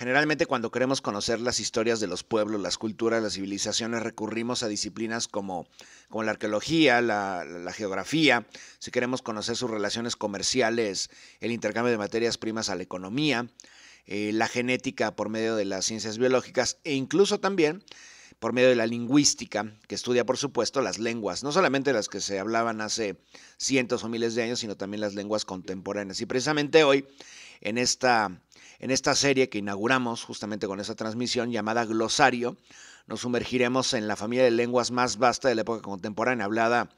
Generalmente cuando queremos conocer las historias de los pueblos, las culturas, las civilizaciones, recurrimos a disciplinas como, como la arqueología, la, geografía, si queremos conocer sus relaciones comerciales, el intercambio de materias primas a la economía, eh, la genética por medio de las ciencias biológicas e incluso también por medio de la lingüística, que estudia por supuesto las lenguas, no solamente las que se hablaban hace cientos o miles de años, sino también las lenguas contemporáneas. Y precisamente hoy en esta, en esta serie que inauguramos justamente con esa transmisión llamada Glosario. Nos sumergiremos en la familia de lenguas más vasta de la época contemporánea, hablada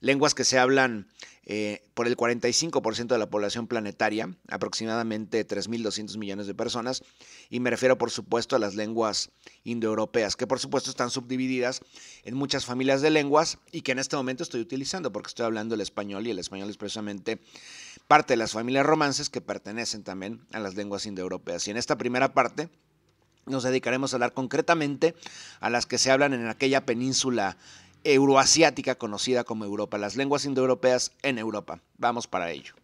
lenguas que se hablan eh, por el 45% de la población planetaria, aproximadamente 3.200 millones de personas, y me refiero por supuesto a las lenguas indoeuropeas, que por supuesto están subdivididas en muchas familias de lenguas y que en este momento estoy utilizando porque estoy hablando el español y el español es precisamente parte de las familias romances que pertenecen también a las lenguas indoeuropeas. Y en esta primera parte nos dedicaremos a hablar concretamente a las que se hablan en aquella península euroasiática conocida como Europa, las lenguas indoeuropeas en Europa. Vamos para ello.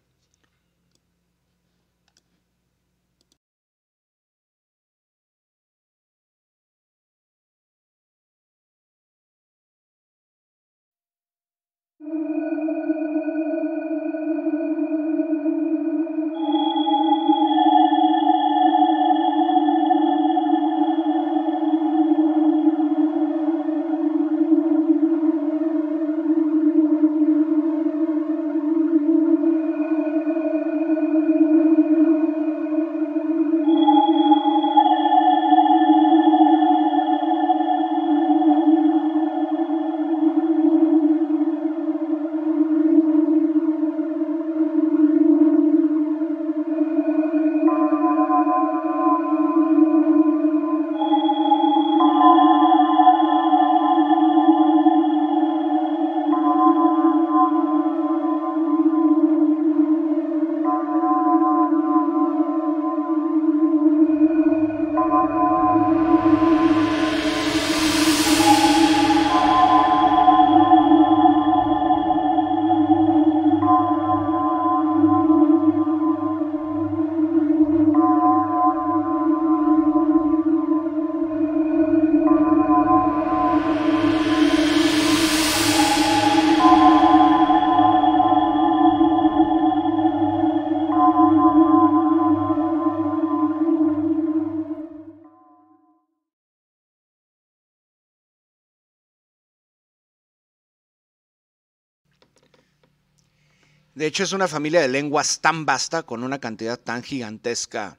De hecho, es una familia de lenguas tan vasta, con una cantidad tan gigantesca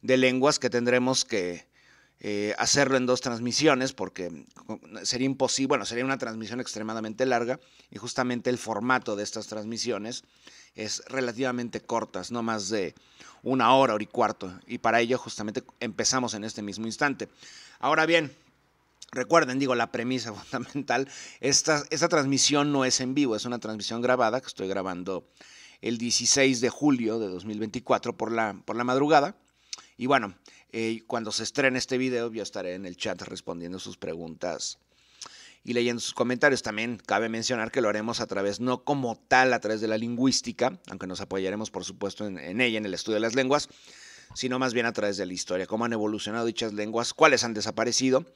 de lenguas que tendremos que eh, hacerlo en dos transmisiones, porque mm, sería imposible, bueno, sería una transmisión extremadamente larga, y justamente el formato de estas transmisiones es relativamente cortas, no más de una hora, hora y cuarto, y para ello justamente empezamos en este mismo instante. Ahora bien, Recuerden, digo, la premisa fundamental, esta, esta transmisión no es en vivo, es una transmisión grabada que estoy grabando el 16 de julio de 2024 por la, por la madrugada. Y bueno, eh, cuando se estrene este video yo estaré en el chat respondiendo sus preguntas y leyendo sus comentarios. También cabe mencionar que lo haremos a través, no como tal, a través de la lingüística, aunque nos apoyaremos por supuesto en, en ella, en el estudio de las lenguas, sino más bien a través de la historia, cómo han evolucionado dichas lenguas, cuáles han desaparecido,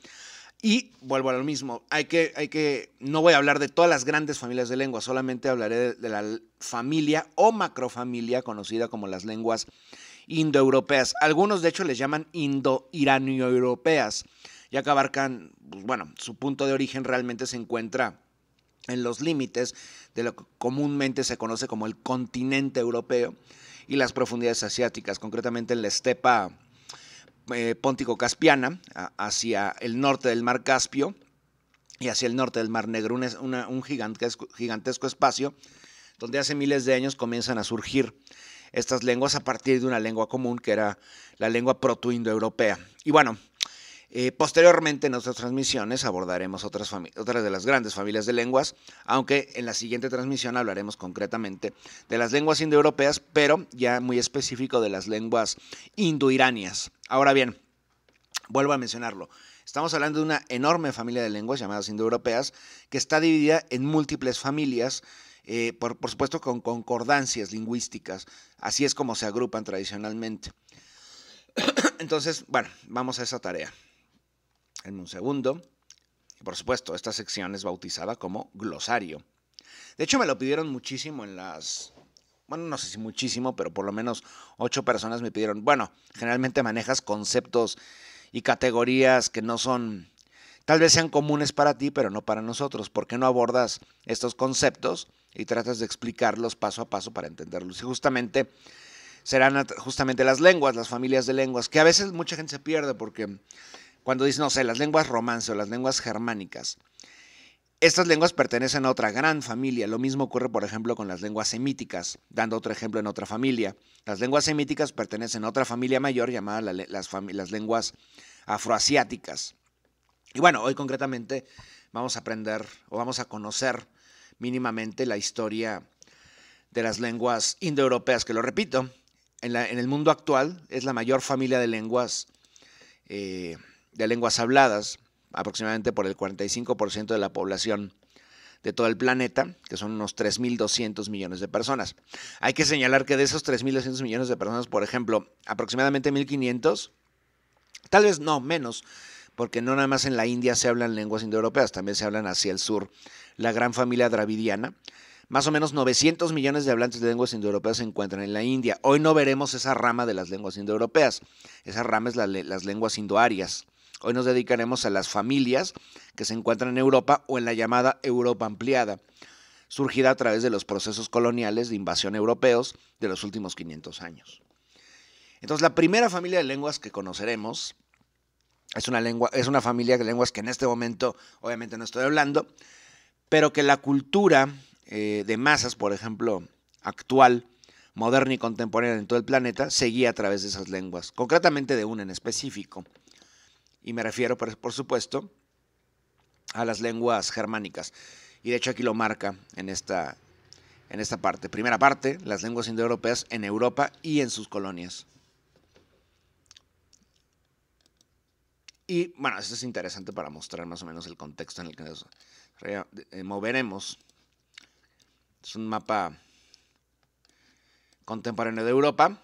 y vuelvo a lo mismo, hay que, hay que, no voy a hablar de todas las grandes familias de lenguas. solamente hablaré de, la familia o macrofamilia conocida como las lenguas indoeuropeas. Algunos de hecho les llaman indo europeas ya que abarcan, pues, bueno, su punto de origen realmente se encuentra en los límites de lo que comúnmente se conoce como el continente europeo y las profundidades asiáticas, concretamente en la estepa eh, Póntico-Caspiana hacia el norte del mar Caspio y hacia el norte del mar Negro, un, gigantesco, gigantesco espacio donde hace miles de años comienzan a surgir estas lenguas a partir de una lengua común que era la lengua proto-indoeuropea. Y bueno, eh, posteriormente en otras transmisiones abordaremos otras, de las grandes familias de lenguas, aunque en la siguiente transmisión hablaremos concretamente de las lenguas indoeuropeas, pero ya muy específico de las lenguas indoiranias. Ahora bien, vuelvo a mencionarlo. Estamos hablando de una enorme familia de lenguas llamadas indoeuropeas que está dividida en múltiples familias, eh, por supuesto con concordancias lingüísticas. Así es como se agrupan tradicionalmente. Entonces, bueno, vamos a esa tarea en un segundo. Y por supuesto, esta sección es bautizada como glosario. De hecho, me lo pidieron muchísimo en las... Bueno, no sé si muchísimo, pero por lo menos ocho personas me pidieron, bueno, generalmente manejas conceptos y categorías que no son, tal vez sean comunes para ti, pero no para nosotros. ¿Por qué no abordas estos conceptos y tratas de explicarlos paso a paso para entenderlos? Y justamente serán justamente las lenguas, las familias de lenguas, que a veces mucha gente se pierde porque cuando dicen, no sé, las lenguas romances o las lenguas germánicas. Estas lenguas pertenecen a otra gran familia. Lo mismo ocurre, por ejemplo, con las lenguas semíticas, dando otro ejemplo en otra familia. Las lenguas semíticas pertenecen a otra familia mayor llamada las, lenguas afroasiáticas. Y bueno, hoy concretamente vamos a aprender o vamos a conocer mínimamente la historia de las lenguas indoeuropeas, que lo repito, en, el mundo actual es la mayor familia de lenguas eh, de lenguas habladas, aproximadamente por el 45% de la población de todo el planeta, que son unos 3.200 millones de personas. Hay que señalar que de esos 3.200 millones de personas, por ejemplo, aproximadamente 1.500, tal vez no, menos, porque no nada más en la India se hablan lenguas indoeuropeas, también se hablan hacia el sur la gran familia dravidiana. Más o menos 900 millones de hablantes de lenguas indoeuropeas se encuentran en la India. Hoy no veremos esa rama de las lenguas indoeuropeas. Esa rama es las lenguas indoarias. Hoy nos dedicaremos a las familias que se encuentran en Europa o en la llamada Europa ampliada, surgida a través de los procesos coloniales de invasión europeos de los últimos 500 años. Entonces, la primera familia de lenguas que conoceremos es una, lengua, es una familia de lenguas que en este momento obviamente no estoy hablando, pero que la cultura eh, de masas, por ejemplo, actual, moderna y contemporánea en todo el planeta, seguía a través de esas lenguas, concretamente de una en específico y me refiero, por, supuesto, a las lenguas germánicas. Y de hecho aquí lo marca en esta, en esta parte. Primera parte, las lenguas indoeuropeas en Europa y en sus colonias. Y bueno, esto es interesante para mostrar más o menos el contexto en el que nos eh, moveremos. Es un mapa contemporáneo de Europa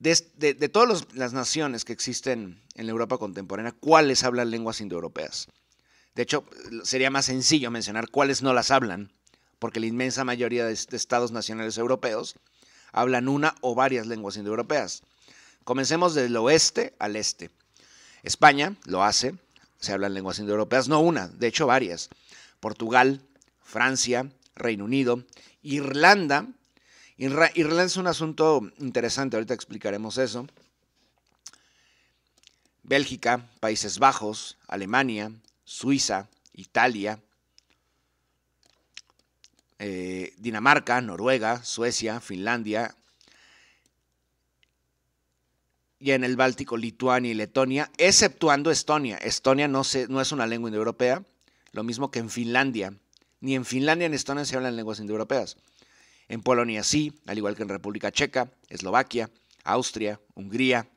de, todas las naciones que existen en la Europa contemporánea, ¿cuáles hablan lenguas indoeuropeas? De hecho, sería más sencillo mencionar cuáles no las hablan, porque la inmensa mayoría de estados nacionales europeos hablan una o varias lenguas indoeuropeas. Comencemos del oeste al este. España lo hace, se hablan lenguas indoeuropeas, no una, de hecho varias. Portugal, Francia, Reino Unido, Irlanda Irlanda es un asunto interesante, ahorita explicaremos eso. Bélgica, Países Bajos, Alemania, Suiza, Italia, eh, Dinamarca, Noruega, Suecia, Finlandia, y en el Báltico, Lituania y Letonia, exceptuando Estonia. Estonia no, se, no es una lengua indoeuropea, lo mismo que en Finlandia. Ni en Finlandia ni en Estonia se hablan lenguas indoeuropeas. En Polonia sí, al igual que en República Checa, Eslovaquia, Austria, Hungría,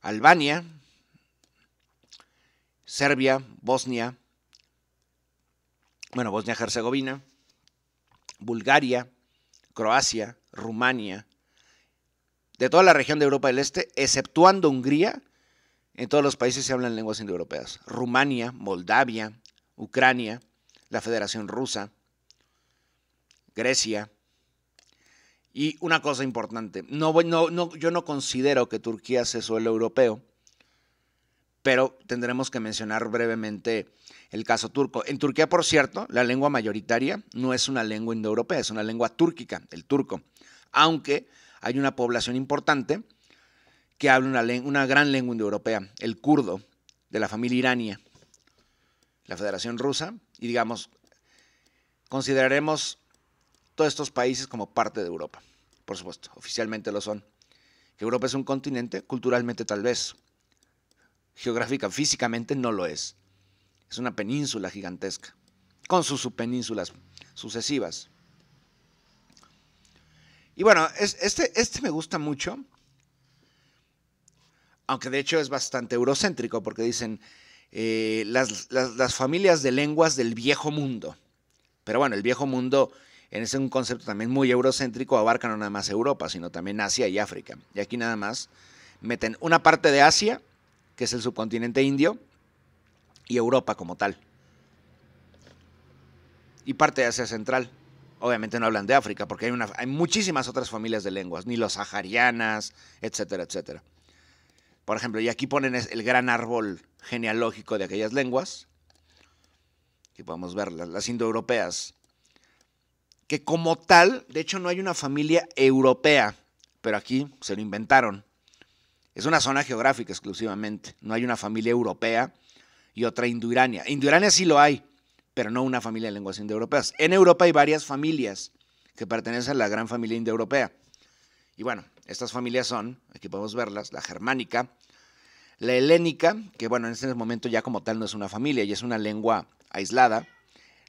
Albania, Serbia, Bosnia, bueno, Bosnia-Herzegovina, Bulgaria, Croacia, Rumania, de toda la región de Europa del Este, exceptuando Hungría, en todos los países se hablan lenguas indoeuropeas. Rumania, Moldavia, Ucrania, la Federación Rusa, Grecia. Y una cosa importante, no, yo no considero que Turquía sea suelo europeo, pero tendremos que mencionar brevemente el caso turco. En Turquía, por cierto, la lengua mayoritaria no es una lengua indoeuropea, es una lengua túrquica, el turco, aunque hay una población importante que habla una, gran lengua indoeuropea, el kurdo, de la familia irania, la Federación Rusa, y digamos, consideraremos todos estos países como parte de Europa. Por supuesto, oficialmente lo son. Europa es un continente, culturalmente tal vez. Geográfica, físicamente no lo es. Es una península gigantesca, con sus subpenínsulas sucesivas. Y bueno, este, este me gusta mucho, aunque de hecho es bastante eurocéntrico, porque dicen eh, las familias de lenguas del viejo mundo. Pero bueno, el viejo mundo en ese un concepto también muy eurocéntrico, abarcan no nada más Europa, sino también Asia y África. Y aquí nada más meten una parte de Asia, que es el subcontinente indio, y Europa como tal. Y parte de Asia Central. Obviamente no hablan de África, porque hay, muchísimas otras familias de lenguas, ni los saharianas, etcétera, etcétera. Por ejemplo, y aquí ponen el gran árbol genealógico de aquellas lenguas, Y podemos ver, las, las indoeuropeas, que como tal, de hecho no hay una familia europea, pero aquí se lo inventaron. Es una zona geográfica exclusivamente, no hay una familia europea y otra indoirania. Indoirania sí lo hay, pero no una familia de lenguas indoeuropeas. En Europa hay varias familias que pertenecen a la gran familia indoeuropea. Y bueno, estas familias son, aquí podemos verlas, la germánica, la helénica, que bueno, en este momento ya como tal no es una familia, y es una lengua aislada,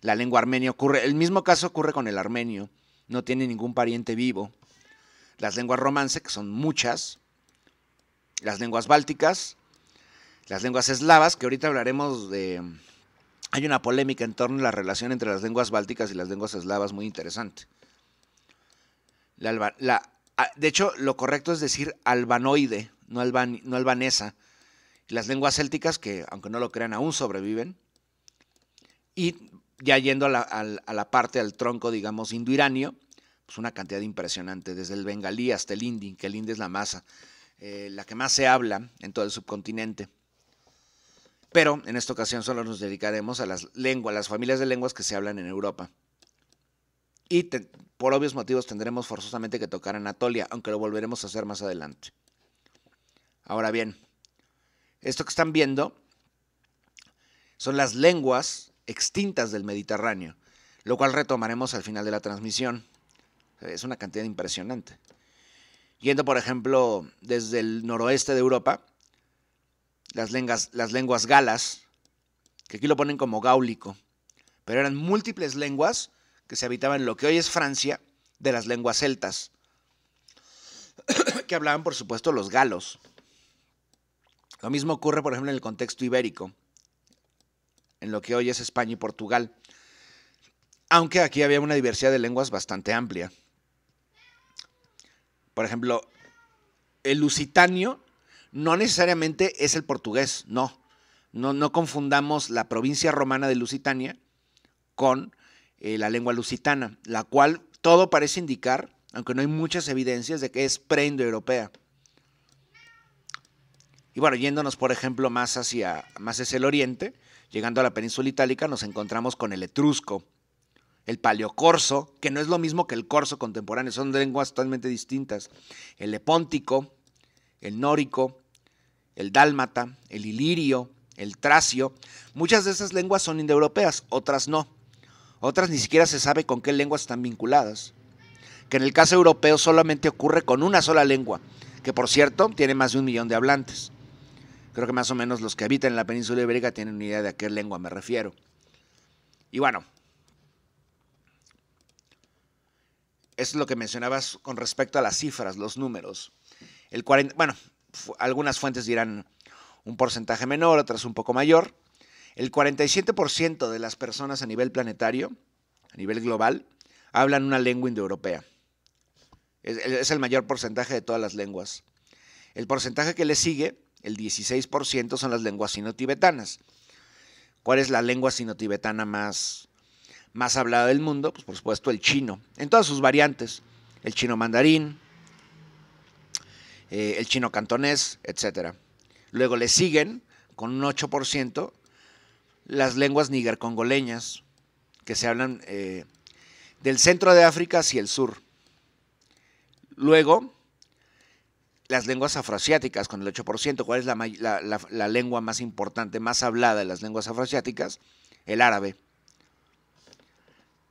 la lengua armenia ocurre, el mismo caso ocurre con el armenio, no tiene ningún pariente vivo. Las lenguas romance, que son muchas, las lenguas bálticas, las lenguas eslavas, que ahorita hablaremos de... Hay una polémica en torno a la relación entre las lenguas bálticas y las lenguas eslavas muy interesante. Ah, de hecho, lo correcto es decir albanoide, no, alban, no albanesa. Las lenguas célticas, que aunque no lo crean, aún sobreviven. Y ya yendo a la, parte, al tronco, digamos, indoiranio, pues una cantidad impresionante, desde el bengalí hasta el hindi, que el hindi es la masa, eh, la que más se habla en todo el subcontinente. Pero en esta ocasión solo nos dedicaremos a las lenguas, las familias de lenguas que se hablan en Europa. Y por obvios motivos tendremos forzosamente que tocar Anatolia, aunque lo volveremos a hacer más adelante. Ahora bien, esto que están viendo son las lenguas extintas del Mediterráneo, lo cual retomaremos al final de la transmisión. Es una cantidad impresionante. Yendo, por ejemplo, desde el noroeste de Europa, las lenguas, galas, que aquí lo ponen como gáulico, pero eran múltiples lenguas que se habitaban en lo que hoy es Francia de las lenguas celtas, que hablaban, por supuesto, los galos. Lo mismo ocurre, por ejemplo, en el contexto ibérico en lo que hoy es España y Portugal, aunque aquí había una diversidad de lenguas bastante amplia. Por ejemplo, el lusitanio no necesariamente es el portugués, no. No, confundamos la provincia romana de Lusitania con eh, la lengua lusitana, la cual todo parece indicar, aunque no hay muchas evidencias, de que es preindoeuropea. Y bueno, yéndonos, por ejemplo, más hacia, más hacia el oriente, Llegando a la península itálica nos encontramos con el etrusco, el paleocorso, que no es lo mismo que el corso contemporáneo, son lenguas totalmente distintas, el epóntico, el nórico, el dálmata, el ilirio, el tracio. Muchas de esas lenguas son indoeuropeas, otras no. Otras ni siquiera se sabe con qué lenguas están vinculadas. Que en el caso europeo solamente ocurre con una sola lengua, que por cierto tiene más de un millón de hablantes. Creo que más o menos los que habitan en la península ibérica tienen una idea de a qué lengua me refiero. Y bueno, es lo que mencionabas con respecto a las cifras, los números. El bueno, algunas fuentes dirán un porcentaje menor, otras un poco mayor. El 47% de las personas a nivel planetario, a nivel global, hablan una lengua indoeuropea. Es, es el mayor porcentaje de todas las lenguas. El porcentaje que le sigue el 16% son las lenguas sino-tibetanas. ¿Cuál es la lengua sino más, más hablada del mundo? Pues por supuesto el chino, en todas sus variantes. El chino mandarín, eh, el chino cantonés, etc. Luego le siguen con un 8% las lenguas níger-congoleñas, que se hablan eh, del centro de África hacia el sur. Luego, las lenguas afroasiáticas con el 8%. ¿Cuál es la, lengua más importante, más hablada de las lenguas afroasiáticas? El árabe.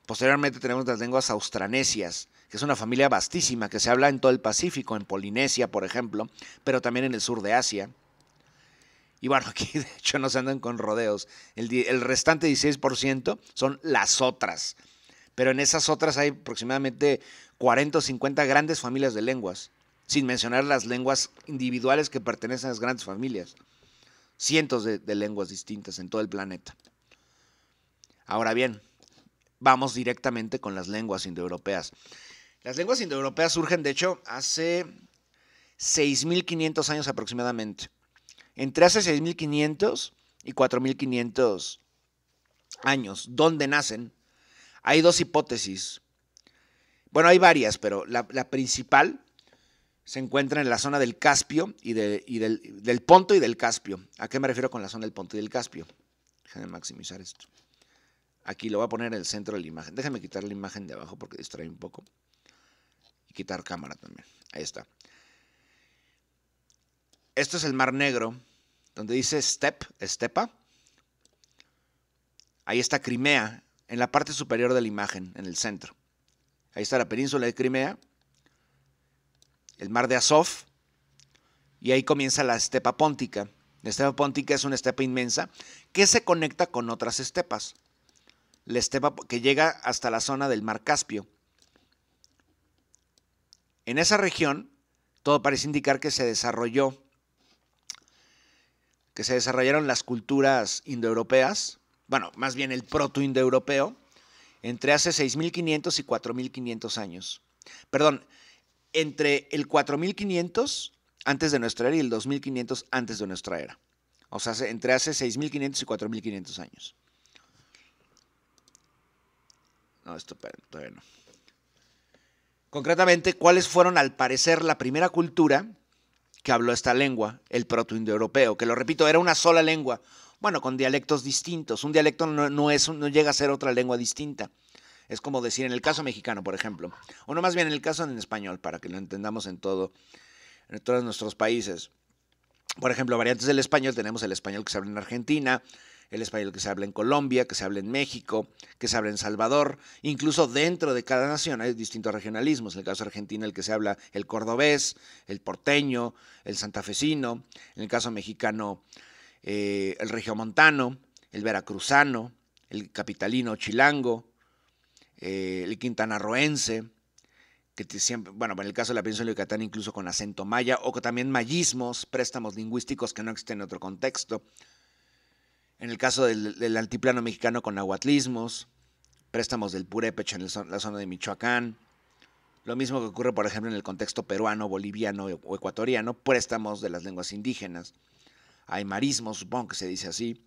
Posteriormente tenemos las lenguas austranesias, que es una familia vastísima que se habla en todo el Pacífico, en Polinesia, por ejemplo, pero también en el sur de Asia. Y bueno, aquí de hecho nos andan con rodeos. El, el restante 16% son las otras. Pero en esas otras hay aproximadamente 40 o 50 grandes familias de lenguas sin mencionar las lenguas individuales que pertenecen a las grandes familias. Cientos de, lenguas distintas en todo el planeta. Ahora bien, vamos directamente con las lenguas indoeuropeas. Las lenguas indoeuropeas surgen, de hecho, hace 6.500 años aproximadamente. Entre hace 6.500 y 4.500 años, ¿dónde nacen, hay dos hipótesis. Bueno, hay varias, pero la, la principal se encuentra en la zona del Caspio y, del, Ponto y del Caspio. ¿A qué me refiero con la zona del Ponto y del Caspio? Déjenme maximizar esto. Aquí lo voy a poner en el centro de la imagen. Déjenme quitar la imagen de abajo porque distrae un poco. Y quitar cámara también. Ahí está. Esto es el Mar Negro, donde dice step, estepa. Ahí está Crimea, en la parte superior de la imagen, en el centro. Ahí está la península de Crimea, el mar de Azov, y ahí comienza la estepa póntica. La estepa póntica es una estepa inmensa que se conecta con otras estepas. La estepa que llega hasta la zona del mar Caspio. En esa región, todo parece indicar que se desarrolló, que se desarrollaron las culturas indoeuropeas, bueno, más bien el proto-indoeuropeo, entre hace 6.500 y 4.500 años. Perdón, entre el 4500 antes de nuestra era y el 2500 antes de nuestra era. O sea, entre hace 6500 y 4500 años. No, esto no. Concretamente, ¿cuáles fueron al parecer la primera cultura que habló esta lengua, el proto protoindoeuropeo? Que lo repito, era una sola lengua. Bueno, con dialectos distintos. Un dialecto no es, no llega a ser otra lengua distinta. Es como decir, en el caso mexicano, por ejemplo, o no más bien en el caso en español, para que lo entendamos en todo, en todos nuestros países. Por ejemplo, variantes del español, tenemos el español que se habla en Argentina, el español que se habla en Colombia, que se habla en México, que se habla en Salvador, incluso dentro de cada nación hay distintos regionalismos. En el caso argentino, el que se habla el cordobés, el porteño, el santafesino, en el caso mexicano, eh, el regiomontano, el veracruzano, el capitalino chilango, eh, el quintanarroense, que siempre, bueno, en el caso de la península de Yucatán, incluso con acento maya, o también mayismos, préstamos lingüísticos que no existen en otro contexto. En el caso del, altiplano mexicano, con aguatlismos préstamos del purépecha en la zona de Michoacán. Lo mismo que ocurre, por ejemplo, en el contexto peruano, boliviano e, o ecuatoriano, préstamos de las lenguas indígenas. marismos supongo que se dice así,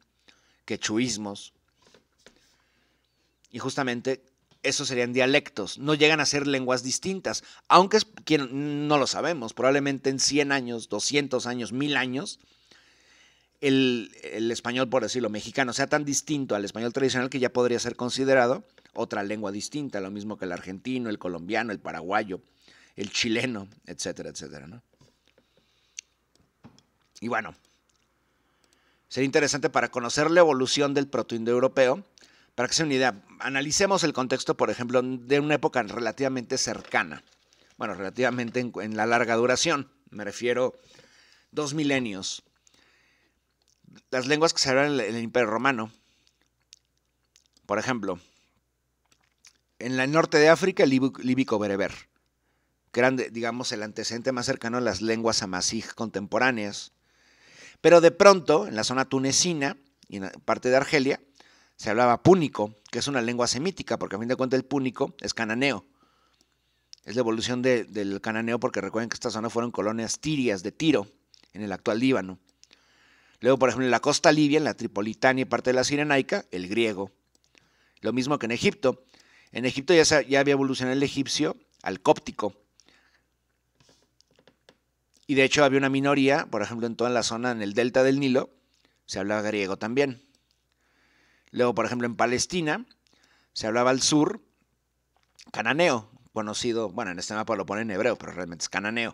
quechuismos. Y justamente esos serían dialectos, no llegan a ser lenguas distintas, aunque quien, no lo sabemos, probablemente en 100 años, 200 años, 1000 años, el, español, por decirlo, mexicano sea tan distinto al español tradicional que ya podría ser considerado otra lengua distinta, lo mismo que el argentino, el colombiano, el paraguayo, el chileno, etcétera, etcétera. Y bueno, sería interesante para conocer la evolución del protoindoeuropeo para que sea una idea, analicemos el contexto, por ejemplo, de una época relativamente cercana. Bueno, relativamente en, la larga duración. Me refiero dos milenios. Las lenguas que se hablan en el, Imperio Romano. Por ejemplo, en el norte de África, el líbico-bereber, que eran, digamos, el antecedente más cercano a las lenguas amazigh contemporáneas. Pero de pronto, en la zona tunecina y en parte de Argelia, se hablaba púnico, que es una lengua semítica, porque a fin de cuentas el púnico es cananeo. Es la evolución del cananeo, porque recuerden que esta zona fueron colonias tirias de Tiro, en el actual Líbano. Luego, por ejemplo, en la costa libia, en la Tripolitania y parte de la Sirenaica, el griego. Lo mismo que en Egipto. En Egipto ya, ya había evolucionado el egipcio al cóptico. Y de hecho había una minoría, por ejemplo, en toda la zona, en el delta del Nilo, se hablaba griego también. Luego, por ejemplo, en Palestina se hablaba al sur cananeo, conocido, bueno, en este mapa lo pone en hebreo, pero realmente es cananeo.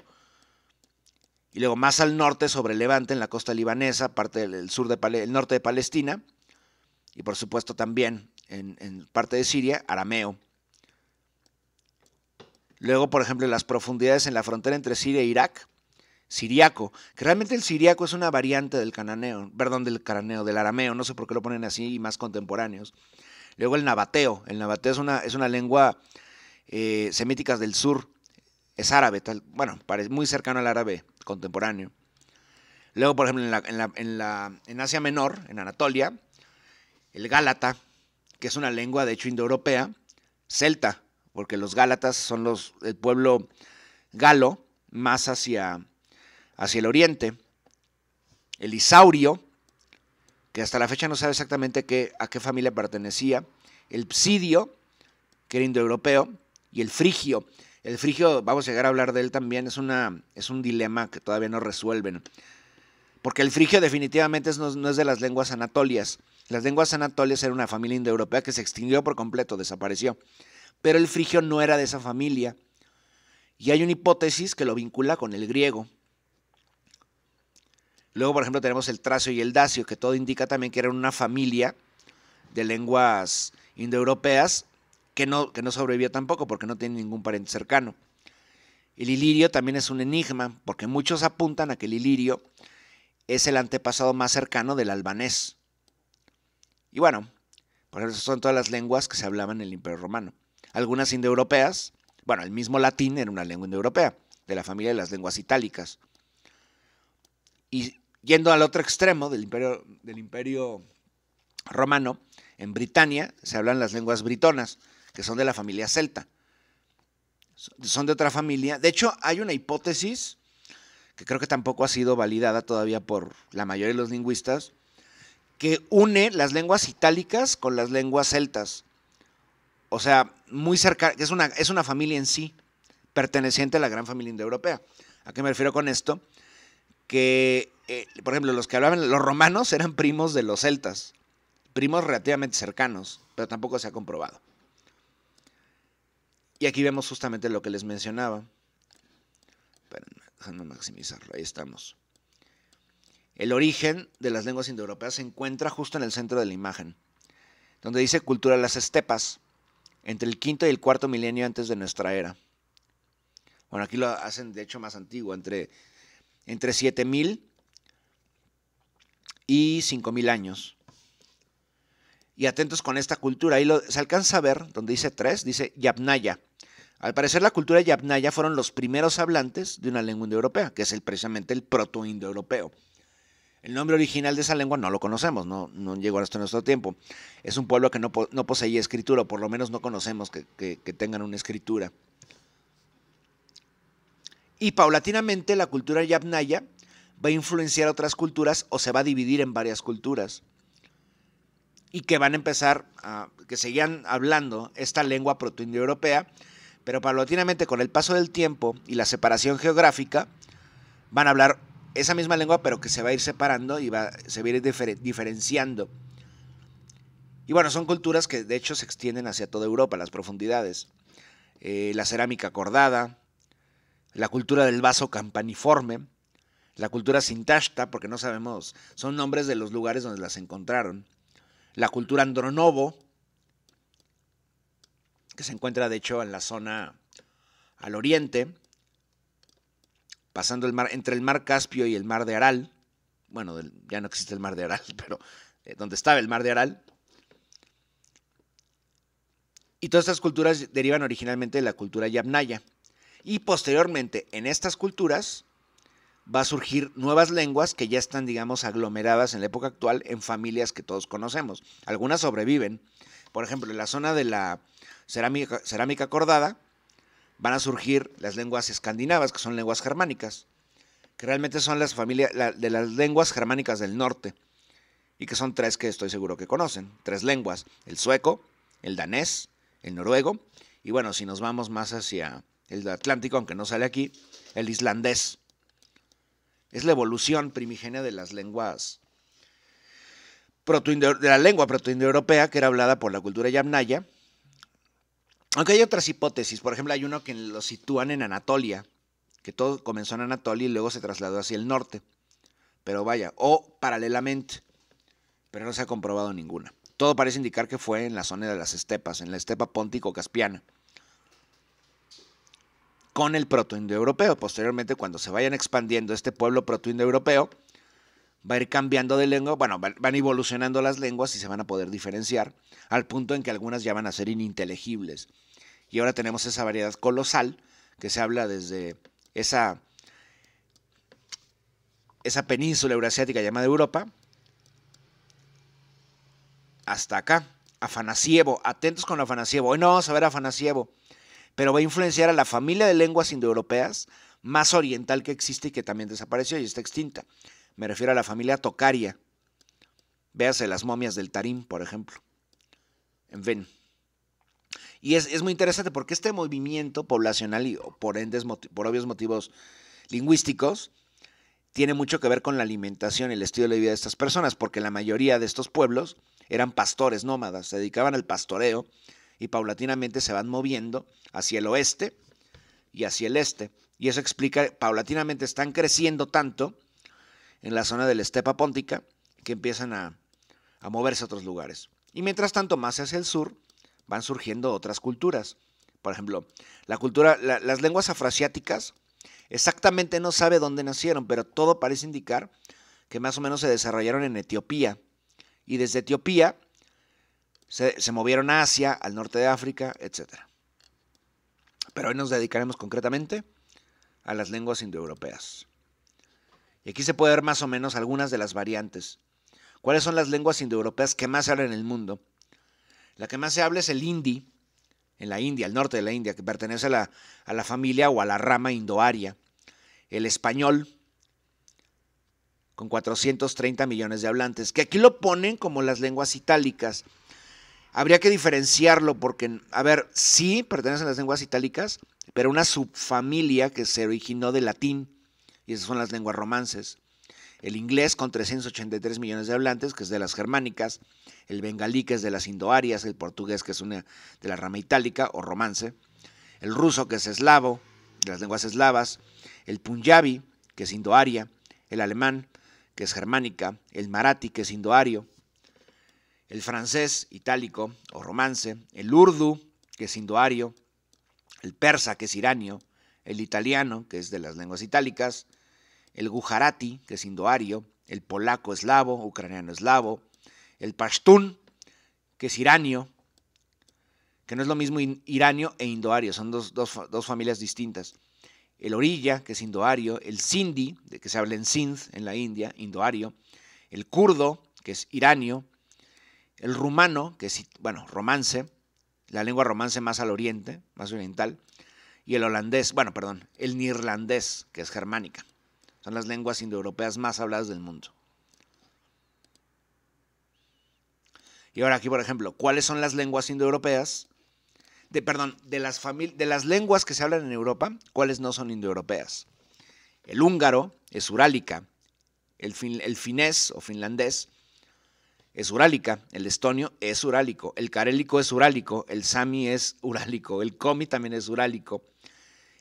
Y luego más al norte, sobre Levante, en la costa libanesa, parte del sur el norte de Palestina, y por supuesto también en, en parte de Siria, arameo. Luego, por ejemplo, en las profundidades en la frontera entre Siria e Irak, siriaco, que realmente el siriaco es una variante del cananeo, perdón, del cananeo, del arameo, no sé por qué lo ponen así y más contemporáneos. Luego el nabateo, el nabateo es una, es una lengua eh, semítica del sur, es árabe, tal, bueno, muy cercano al árabe contemporáneo. Luego, por ejemplo, en, en, Asia Menor, en Anatolia, el gálata, que es una lengua de hecho indoeuropea, celta, porque los gálatas son los, el pueblo galo más hacia hacia el oriente, el Isaurio, que hasta la fecha no sabe exactamente a qué familia pertenecía, el Psidio, que era indoeuropeo, y el Frigio. El Frigio, vamos a llegar a hablar de él también, es, una, es un dilema que todavía no resuelven. Porque el Frigio definitivamente no, no es de las lenguas anatolias. Las lenguas anatolias era una familia indoeuropea que se extinguió por completo, desapareció. Pero el Frigio no era de esa familia. Y hay una hipótesis que lo vincula con el griego. Luego, por ejemplo, tenemos el tracio y el dacio, que todo indica también que eran una familia de lenguas indoeuropeas que no, que no sobrevivió tampoco porque no tiene ningún pariente cercano. El ilirio también es un enigma, porque muchos apuntan a que el ilirio es el antepasado más cercano del albanés. Y bueno, por eso son todas las lenguas que se hablaban en el Imperio Romano. Algunas indoeuropeas, bueno, el mismo latín era una lengua indoeuropea, de la familia de las lenguas itálicas. Y Yendo al otro extremo del imperio, del imperio romano, en Britania se hablan las lenguas britonas, que son de la familia celta. Son de otra familia. De hecho, hay una hipótesis que creo que tampoco ha sido validada todavía por la mayoría de los lingüistas, que une las lenguas itálicas con las lenguas celtas. O sea, muy cerca, es una, es una familia en sí, perteneciente a la gran familia indoeuropea. ¿A qué me refiero con esto? Que eh, por ejemplo, los que hablaban, los romanos eran primos de los celtas, primos relativamente cercanos, pero tampoco se ha comprobado. Y aquí vemos justamente lo que les mencionaba. déjenme maximizarlo, ahí estamos. El origen de las lenguas indoeuropeas se encuentra justo en el centro de la imagen, donde dice cultura de las estepas, entre el quinto y el cuarto milenio antes de nuestra era. Bueno, aquí lo hacen de hecho más antiguo, entre, entre 7000 y 5.000 años. Y atentos con esta cultura, ahí se alcanza a ver, donde dice 3, dice Yapnaya. Al parecer la cultura Yapnaya fueron los primeros hablantes de una lengua indoeuropea, que es el, precisamente el proto-indoeuropeo. El nombre original de esa lengua no lo conocemos, no, llegó hasta nuestro tiempo. Es un pueblo que no, poseía escritura, o por lo menos no conocemos que, tengan una escritura. Y paulatinamente la cultura yapnaya va a influenciar otras culturas o se va a dividir en varias culturas. Y que van a empezar, a, que seguían hablando esta lengua protoindoeuropea, pero paulatinamente con el paso del tiempo y la separación geográfica, van a hablar esa misma lengua, pero que se va a ir separando y se va a ir diferenciando. Y bueno, son culturas que de hecho se extienden hacia toda Europa, las profundidades. Eh, la cerámica cordada, la cultura del vaso campaniforme, la cultura sintashta, porque no sabemos, son nombres de los lugares donde las encontraron, la cultura andronovo, que se encuentra de hecho en la zona al oriente, pasando el mar, entre el mar Caspio y el mar de Aral, bueno, ya no existe el mar de Aral, pero eh, donde estaba el mar de Aral, y todas estas culturas derivan originalmente de la cultura yamnaya. Y posteriormente, en estas culturas, va a surgir nuevas lenguas que ya están, digamos, aglomeradas en la época actual en familias que todos conocemos. Algunas sobreviven. Por ejemplo, en la zona de la cerámica, cerámica cordada van a surgir las lenguas escandinavas, que son lenguas germánicas, que realmente son las familias de las lenguas germánicas del norte, y que son tres que estoy seguro que conocen, tres lenguas, el sueco, el danés, el noruego, y bueno, si nos vamos más hacia el Atlántico, aunque no sale aquí, el islandés es la evolución primigenia de las lenguas de la lengua protoindoeuropea que era hablada por la cultura yamnaya. Aunque hay otras hipótesis, por ejemplo, hay uno que lo sitúan en Anatolia, que todo comenzó en Anatolia y luego se trasladó hacia el norte. Pero vaya, o paralelamente, pero no se ha comprobado ninguna. Todo parece indicar que fue en la zona de las estepas, en la estepa póntico-caspiana con el protoindoeuropeo. Posteriormente, cuando se vayan expandiendo este pueblo protoindoeuropeo, va a ir cambiando de lengua, bueno, van evolucionando las lenguas y se van a poder diferenciar, al punto en que algunas ya van a ser ininteligibles. Y ahora tenemos esa variedad colosal que se habla desde esa, esa península eurasiática llamada Europa hasta acá. Afanasievo, atentos con Afanasievo. Hoy no vamos a ver Afanasievo pero va a influenciar a la familia de lenguas indoeuropeas más oriental que existe y que también desapareció y está extinta. Me refiero a la familia Tocaria. Véase las momias del Tarim, por ejemplo. En fin. Y es, muy interesante porque este movimiento poblacional y por, por obvios motivos lingüísticos tiene mucho que ver con la alimentación y el estilo de vida de estas personas, porque la mayoría de estos pueblos eran pastores nómadas, se dedicaban al pastoreo y paulatinamente se van moviendo hacia el oeste y hacia el este. Y eso explica, paulatinamente están creciendo tanto en la zona de la estepa póntica que empiezan a, moverse a otros lugares. Y mientras tanto, más hacia el sur, van surgiendo otras culturas. Por ejemplo, la cultura, las lenguas afroasiáticas, exactamente no sabe dónde nacieron, pero todo parece indicar que más o menos se desarrollaron en Etiopía. Y desde Etiopía se, movieron a Asia, al norte de África, etc. Pero hoy nos dedicaremos concretamente a las lenguas indoeuropeas. Y aquí se puede ver más o menos algunas de las variantes. ¿Cuáles son las lenguas indoeuropeas que más se hablan en el mundo? La que más se habla es el hindi, en la India, al norte de la India, que pertenece a la, a la familia o a la rama indoaria. El español, con 430 millones de hablantes, que aquí lo ponen como las lenguas itálicas, habría que diferenciarlo porque, a ver, sí pertenecen a las lenguas itálicas, pero una subfamilia que se originó del latín, y esas son las lenguas romances. El inglés con 383 millones de hablantes, que es de las germánicas, el bengalí, que es de las indoarias, el portugués, que es una de la rama itálica o romance, el ruso, que es eslavo, de las lenguas eslavas, el punjabi, que es indoaria, el alemán, que es germánica, el marathi, que es indoario, el francés itálico o romance, el urdu, que es indoario, el persa, que es iranio, el italiano, que es de las lenguas itálicas, el gujarati, que es indoario, el polaco eslavo, ucraniano eslavo, el pashtun que es iranio, que no es lo mismo iranio e indoario, son dos, familias distintas. El orilla, que es indoario, el sindi de que se habla en sindh, en la India, indoario, el kurdo, que es iranio, el rumano, que es, bueno, romance, la lengua romance más al oriente, más oriental, y el holandés, bueno, perdón, el neerlandés, que es germánica. Son las lenguas indoeuropeas más habladas del mundo. Y ahora aquí, por ejemplo, ¿cuáles son las lenguas indoeuropeas? De, perdón, de las, de las lenguas que se hablan en Europa, ¿cuáles no son indoeuropeas? El húngaro es urálica, el, el finés o finlandés es urálica, el estonio es urálico, el carélico es urálico, el sami es urálico, el comi también es urálico,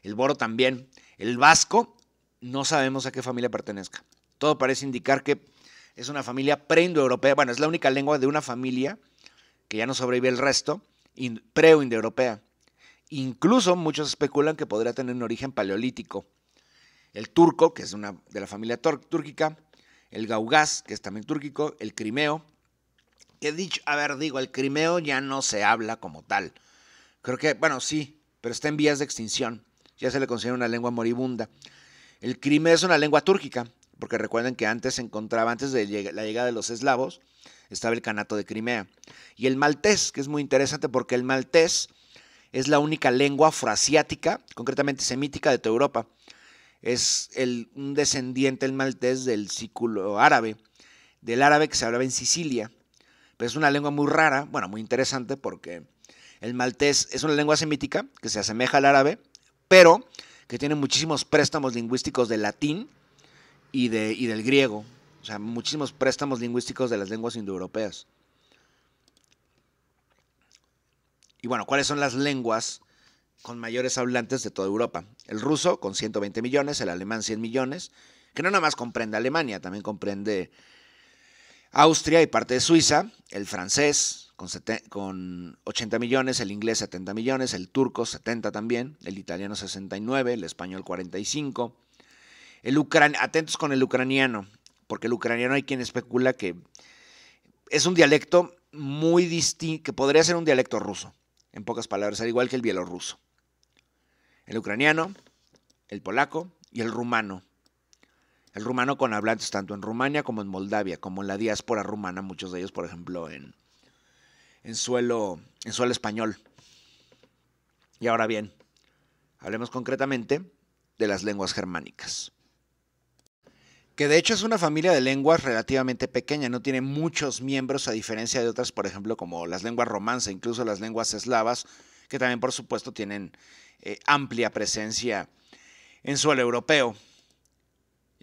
el boro también, el vasco no sabemos a qué familia pertenezca. Todo parece indicar que es una familia pre-indoeuropea. bueno, es la única lengua de una familia que ya no sobrevive el resto, preo-indoeuropea. Incluso muchos especulan que podría tener un origen paleolítico. El turco, que es una de la familia túrquica, el gaugás, que es también túrquico, el crimeo, dicho, a ver, digo, el crimeo ya no se habla como tal. Creo que, bueno, sí, pero está en vías de extinción. Ya se le considera una lengua moribunda. El crimeo es una lengua túrquica, porque recuerden que antes se encontraba, antes de la llegada de los eslavos, estaba el canato de Crimea. Y el maltés, que es muy interesante porque el maltés es la única lengua afroasiática, concretamente semítica, de toda Europa. Es un descendiente, el maltés, del círculo árabe, del árabe que se hablaba en Sicilia pero es una lengua muy rara, bueno, muy interesante porque el maltés es una lengua semítica que se asemeja al árabe, pero que tiene muchísimos préstamos lingüísticos del latín y, de, y del griego. O sea, muchísimos préstamos lingüísticos de las lenguas indoeuropeas. Y bueno, ¿cuáles son las lenguas con mayores hablantes de toda Europa? El ruso con 120 millones, el alemán 100 millones, que no nada más comprende Alemania, también comprende Austria y parte de Suiza, el francés con, 80 millones, el inglés 70 millones, el turco 70 también, el italiano 69, el español 45. El atentos con el ucraniano, porque el ucraniano hay quien especula que es un dialecto muy distinto, que podría ser un dialecto ruso, en pocas palabras, al igual que el bielorruso. El ucraniano, el polaco y el rumano, el rumano con hablantes tanto en Rumania como en Moldavia, como en la diáspora rumana, muchos de ellos, por ejemplo, en, en, suelo, en suelo español. Y ahora bien, hablemos concretamente de las lenguas germánicas. Que de hecho es una familia de lenguas relativamente pequeña, no tiene muchos miembros a diferencia de otras, por ejemplo, como las lenguas romances, incluso las lenguas eslavas, que también por supuesto tienen eh, amplia presencia en suelo europeo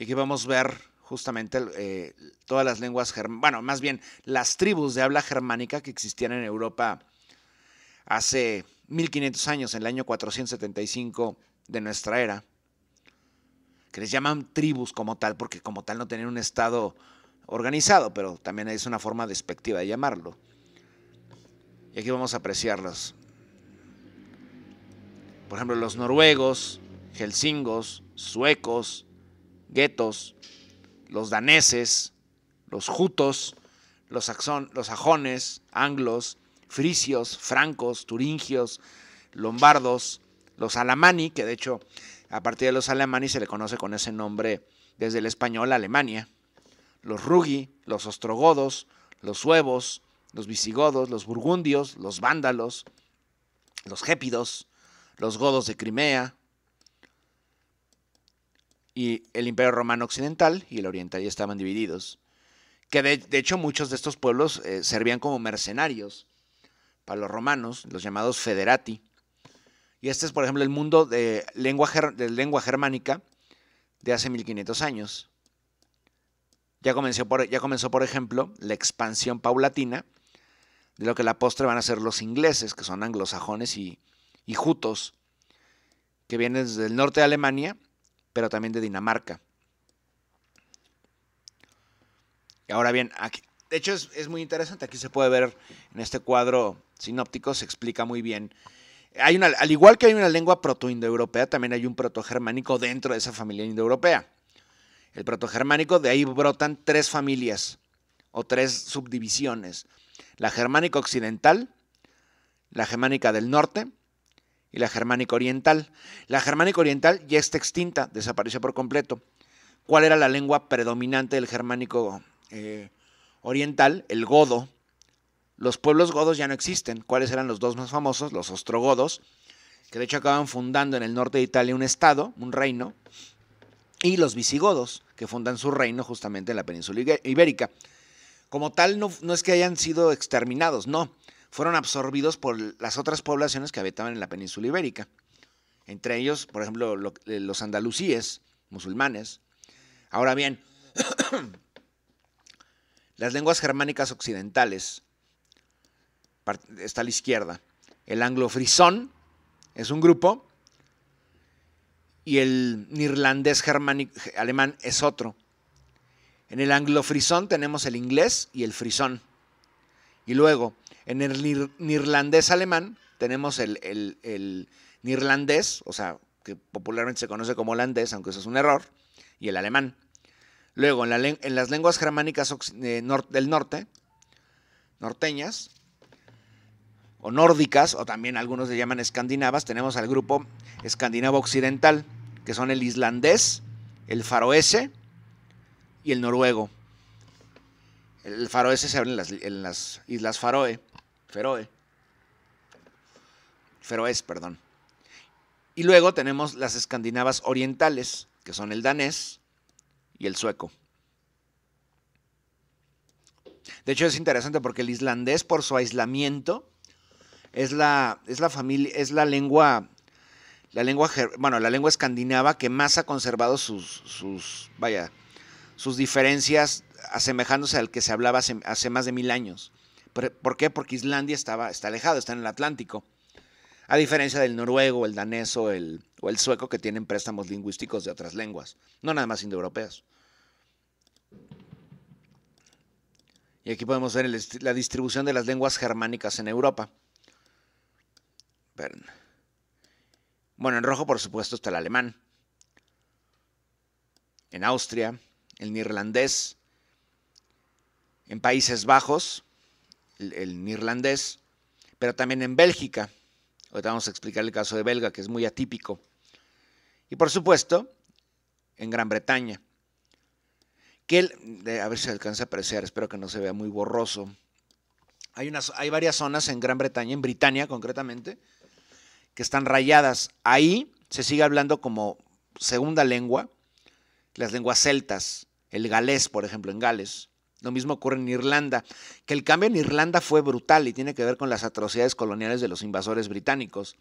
aquí vamos a ver justamente eh, todas las lenguas, bueno, más bien las tribus de habla germánica que existían en Europa hace 1500 años, en el año 475 de nuestra era, que les llaman tribus como tal, porque como tal no tenían un estado organizado, pero también es una forma despectiva de llamarlo. Y aquí vamos a apreciarlos. Por ejemplo, los noruegos, helsingos, suecos, guetos, los daneses, los jutos, los, los sajones, anglos, frisios, francos, turingios, lombardos, los alamani, que de hecho a partir de los alamani se le conoce con ese nombre desde el español Alemania, los rugi, los ostrogodos, los suevos, los visigodos, los burgundios, los vándalos, los gépidos, los godos de Crimea, y el Imperio Romano Occidental y el Oriental ya estaban divididos. Que de, hecho muchos de estos pueblos eh, servían como mercenarios para los romanos, los llamados federati. Y este es, por ejemplo, el mundo de lengua, germánica de hace 1500 años. Ya comenzó, por, comenzó, por ejemplo, la expansión paulatina de lo que la postre van a ser los ingleses, que son anglosajones y, y jutos, que vienen desde el norte de Alemania pero también de Dinamarca. Ahora bien, aquí, de hecho es, muy interesante, aquí se puede ver en este cuadro sinóptico, se explica muy bien. Hay una, al igual que hay una lengua proto-indoeuropea, también hay un proto-germánico dentro de esa familia indoeuropea. El proto-germánico, de ahí brotan tres familias o tres subdivisiones. La germánica occidental, la germánica del norte y la germánica oriental. La germánica oriental ya está extinta, desapareció por completo. ¿Cuál era la lengua predominante del germánico eh, oriental? El godo. Los pueblos godos ya no existen. ¿Cuáles eran los dos más famosos? Los ostrogodos, que de hecho acaban fundando en el norte de Italia un estado, un reino, y los visigodos, que fundan su reino justamente en la península ibérica. Como tal, no es que hayan sido exterminados, no fueron absorbidos por las otras poblaciones que habitaban en la península ibérica. Entre ellos, por ejemplo, eh, los andalucíes, musulmanes. Ahora bien, las lenguas germánicas occidentales, está a la izquierda, el anglofrisón es un grupo y el neerlandés germánico, alemán es otro. En el anglofrisón tenemos el inglés y el frisón. Y luego, en el neerlandés alemán, tenemos el, el, neerlandés, o sea, que popularmente se conoce como holandés, aunque eso es un error, y el alemán. Luego, en, en las lenguas germánicas eh, del norte, norteñas, o nórdicas, o también algunos le llaman escandinavas, tenemos al grupo escandinavo occidental, que son el islandés, el faroese y el noruego. El faroese se habla en las, Islas Faroe. Feroe. Feroes, perdón. Y luego tenemos las escandinavas orientales, que son el danés y el sueco. De hecho, es interesante porque el islandés, por su aislamiento, es la, es la familia, es la lengua, la lengua, bueno, la lengua escandinava que más ha conservado sus, sus, vaya, sus diferencias asemejándose al que se hablaba hace, más de mil años. ¿Por qué? Porque Islandia estaba, está alejado, está en el Atlántico. A diferencia del noruego, el danés o el, sueco que tienen préstamos lingüísticos de otras lenguas, no nada más indoeuropeos. Y aquí podemos ver la distribución de las lenguas germánicas en Europa. Bueno, en rojo por supuesto está el alemán. En Austria, el neerlandés, en Países Bajos, el, neerlandés, pero también en Bélgica. Ahorita vamos a explicar el caso de Belga, que es muy atípico. Y por supuesto, en Gran Bretaña. Que a ver si alcanza a apreciar, espero que no se vea muy borroso. Hay, unas, hay varias zonas en Gran Bretaña, en Britania concretamente, que están rayadas. Ahí se sigue hablando como segunda lengua, las lenguas celtas, el galés, por ejemplo, en Gales, lo mismo ocurre en Irlanda, que el cambio en Irlanda fue brutal y tiene que ver con las atrocidades coloniales de los invasores británicos.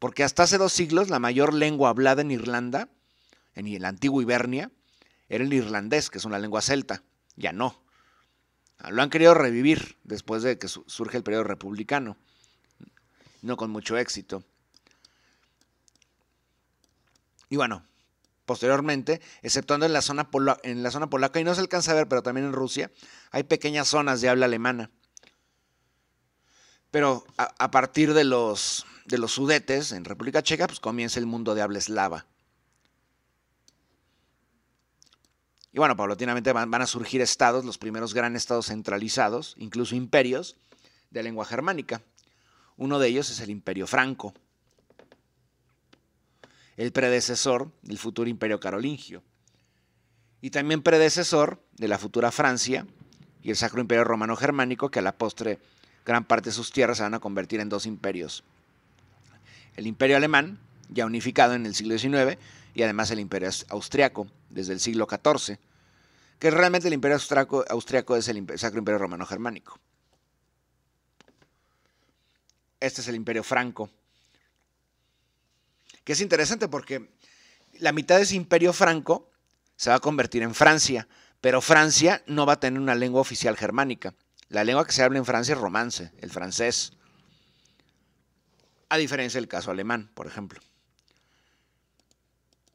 Porque hasta hace dos siglos la mayor lengua hablada en Irlanda, en la antigua Ibernia, era el irlandés, que es una lengua celta. Ya no. Lo han querido revivir después de que surge el periodo republicano. No con mucho éxito. Y bueno, posteriormente, exceptuando en la, zona en la zona polaca, y no se alcanza a ver, pero también en Rusia, hay pequeñas zonas de habla alemana. Pero a, partir de los, de los sudetes en República Checa, pues comienza el mundo de habla eslava. Y bueno, paulatinamente van, a surgir estados, los primeros grandes estados centralizados, incluso imperios, de lengua germánica. Uno de ellos es el Imperio Franco el predecesor del futuro imperio carolingio, y también predecesor de la futura Francia y el Sacro Imperio Romano Germánico, que a la postre gran parte de sus tierras se van a convertir en dos imperios. El imperio alemán, ya unificado en el siglo XIX, y además el imperio austriaco, desde el siglo XIV, que realmente el imperio austriaco, es el Sacro Imperio Romano Germánico. Este es el imperio franco, que es interesante porque la mitad de ese imperio franco se va a convertir en Francia, pero Francia no va a tener una lengua oficial germánica. La lengua que se habla en Francia es romance, el francés. A diferencia del caso alemán, por ejemplo.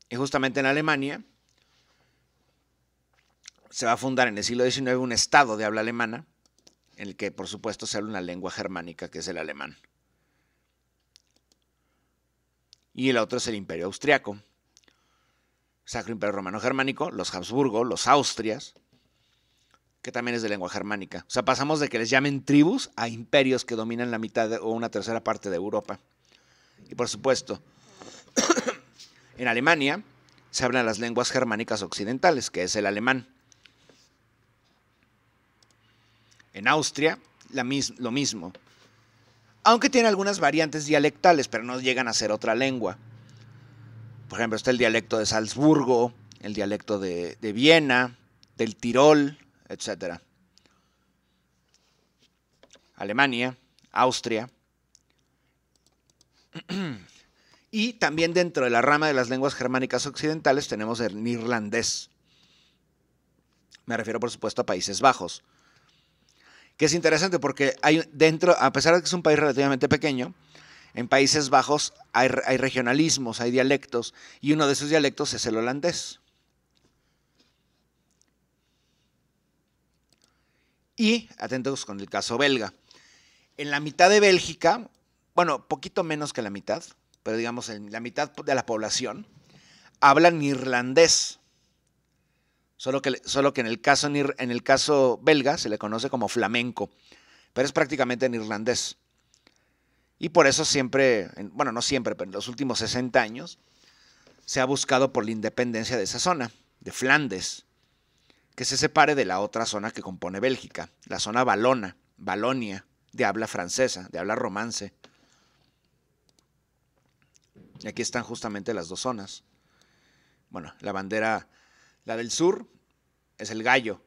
Y justamente en Alemania se va a fundar en el siglo XIX un estado de habla alemana, en el que por supuesto se habla una lengua germánica que es el alemán y el otro es el Imperio Austriaco. Sacro Imperio Romano Germánico, los Habsburgo, los Austrias, que también es de lengua germánica. O sea, pasamos de que les llamen tribus a imperios que dominan la mitad o una tercera parte de Europa. Y por supuesto, en Alemania se hablan las lenguas germánicas occidentales, que es el alemán. En Austria, lo mismo aunque tiene algunas variantes dialectales, pero no llegan a ser otra lengua. Por ejemplo, está el dialecto de Salzburgo, el dialecto de, Viena, del Tirol, etc. Alemania, Austria. Y también dentro de la rama de las lenguas germánicas occidentales tenemos el neerlandés. Me refiero, por supuesto, a Países Bajos que es interesante porque hay dentro, a pesar de que es un país relativamente pequeño, en Países Bajos hay, regionalismos, hay dialectos, y uno de esos dialectos es el holandés. Y, atentos con el caso belga, en la mitad de Bélgica, bueno, poquito menos que la mitad, pero digamos en la mitad de la población, hablan irlandés solo que, que en, el caso, en el caso belga se le conoce como flamenco, pero es prácticamente en irlandés. Y por eso siempre, bueno, no siempre, pero en los últimos 60 años, se ha buscado por la independencia de esa zona, de Flandes, que se separe de la otra zona que compone Bélgica, la zona balona, balonia, de habla francesa, de habla romance. Y aquí están justamente las dos zonas. Bueno, la bandera la del sur es el gallo.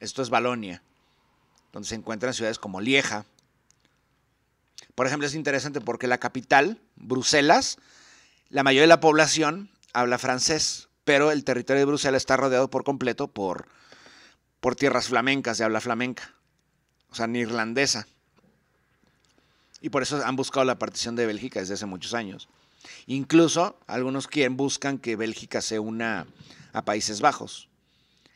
Esto es Balonia, donde se encuentran ciudades como Lieja. Por ejemplo, es interesante porque la capital, Bruselas, la mayoría de la población habla francés, pero el territorio de Bruselas está rodeado por completo por, por tierras flamencas de habla flamenca, o sea, neerlandesa. Y por eso han buscado la partición de Bélgica desde hace muchos años. Incluso algunos quieren, buscan que Bélgica se una a Países Bajos,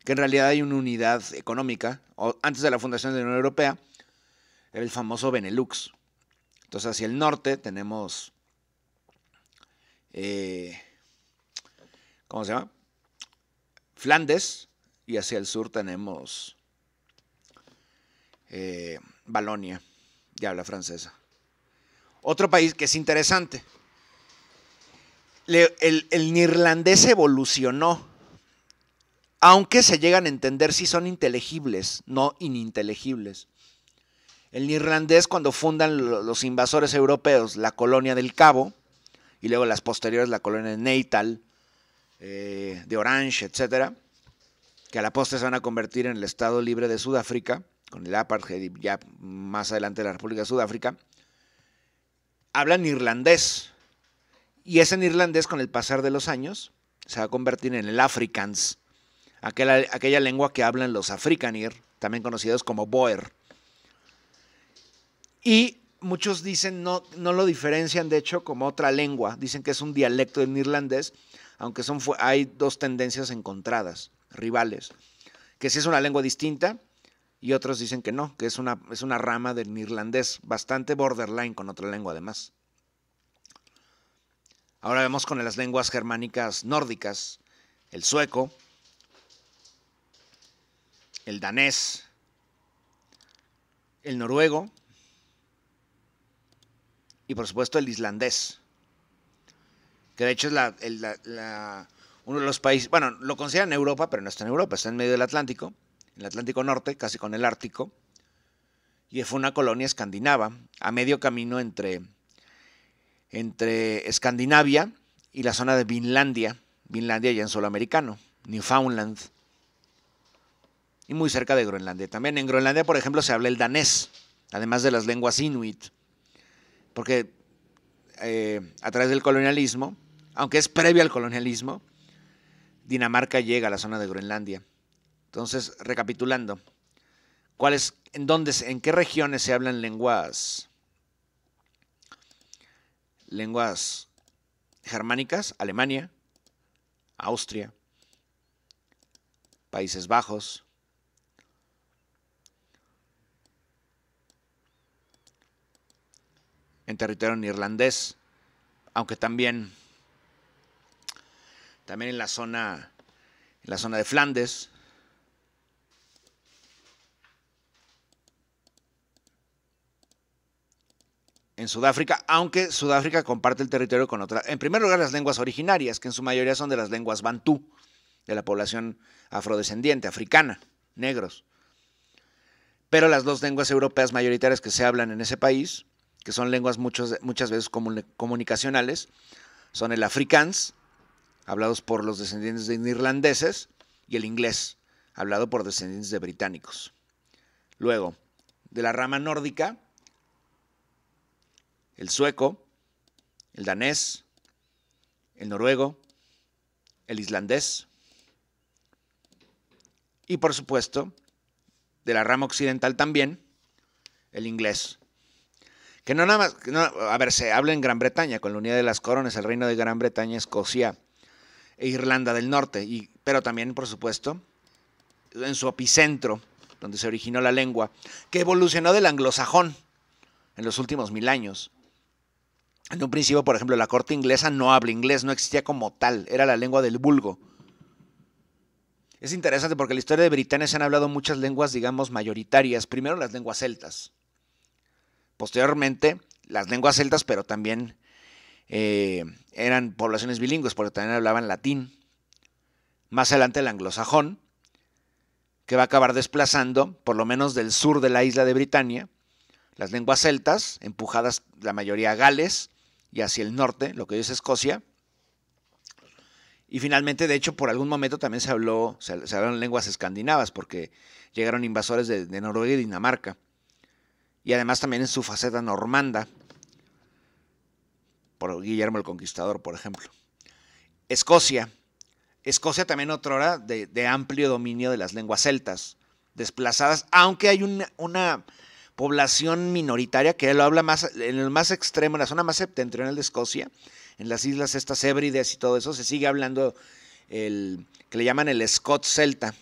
que en realidad hay una unidad económica, antes de la fundación de la Unión Europea, el famoso Benelux. Entonces hacia el norte tenemos, eh, ¿cómo se llama? Flandes, y hacia el sur tenemos eh, Balonia, ya habla francesa. Otro país que es interesante, el, neerlandés evolucionó. Aunque se llegan a entender si son inteligibles, no ininteligibles. El neerlandés, cuando fundan los invasores europeos la colonia del Cabo, y luego las posteriores, la colonia de Natal, eh, de Orange, etc., que a la postre se van a convertir en el Estado Libre de Sudáfrica, con el apartheid ya más adelante la República de Sudáfrica, hablan irlandés. Y ese en irlandés, con el pasar de los años, se va a convertir en el Afrikaans, aquella, lengua que hablan los africanir, también conocidos como Boer. Y muchos dicen, no, no lo diferencian de hecho como otra lengua, dicen que es un dialecto del irlandés, aunque son, hay dos tendencias encontradas, rivales, que sí es una lengua distinta y otros dicen que no, que es una, es una rama del irlandés, bastante borderline con otra lengua además. Ahora vemos con las lenguas germánicas nórdicas, el sueco, el danés, el noruego y por supuesto el islandés, que de hecho es uno de los países, bueno, lo consideran Europa, pero no está en Europa, está en medio del Atlántico, en el Atlántico Norte, casi con el Ártico, y fue una colonia escandinava, a medio camino entre entre Escandinavia y la zona de Vinlandia, Vinlandia ya en suelo americano, Newfoundland, y muy cerca de Groenlandia. También en Groenlandia, por ejemplo, se habla el danés, además de las lenguas inuit, porque eh, a través del colonialismo, aunque es previo al colonialismo, Dinamarca llega a la zona de Groenlandia. Entonces, recapitulando, ¿cuáles, en dónde, en qué regiones se hablan lenguas lenguas germánicas, Alemania, Austria, Países Bajos. en territorio neerlandés, aunque también, también en, la zona, en la zona de Flandes, en Sudáfrica, aunque Sudáfrica comparte el territorio con otras. En primer lugar, las lenguas originarias, que en su mayoría son de las lenguas bantú, de la población afrodescendiente, africana, negros. Pero las dos lenguas europeas mayoritarias que se hablan en ese país, que son lenguas muchas veces comunicacionales, son el afrikaans, hablados por los descendientes de irlandeses, y el inglés, hablado por descendientes de británicos. Luego, de la rama nórdica, el sueco, el danés, el noruego, el islandés y por supuesto de la rama occidental también, el inglés. Que no nada más, a ver, se habla en Gran Bretaña, con la unidad de las coronas, el reino de Gran Bretaña, Escocia e Irlanda del Norte, y, pero también, por supuesto, en su epicentro, donde se originó la lengua, que evolucionó del anglosajón en los últimos mil años, en un principio, por ejemplo, la corte inglesa no habla inglés, no existía como tal, era la lengua del vulgo. Es interesante porque en la historia de Britania se han hablado muchas lenguas, digamos, mayoritarias. Primero las lenguas celtas. Posteriormente, las lenguas celtas, pero también eh, eran poblaciones bilingües, porque también hablaban latín. Más adelante el anglosajón, que va a acabar desplazando, por lo menos del sur de la isla de Britania, las lenguas celtas, empujadas la mayoría a Gales, y hacia el norte, lo que hoy es Escocia. Y finalmente, de hecho, por algún momento también se habló, se, hablaron lenguas escandinavas, porque llegaron invasores de, Noruega y Dinamarca. Y además también en su faceta normanda, por Guillermo el Conquistador, por ejemplo. Escocia. Escocia también otra hora de, amplio dominio de las lenguas celtas, desplazadas, aunque hay una población minoritaria que lo habla más en el más extremo, en la zona más septentrional de Escocia, en las islas estas Hébrides y todo eso, se sigue hablando el que le llaman el Scots celta.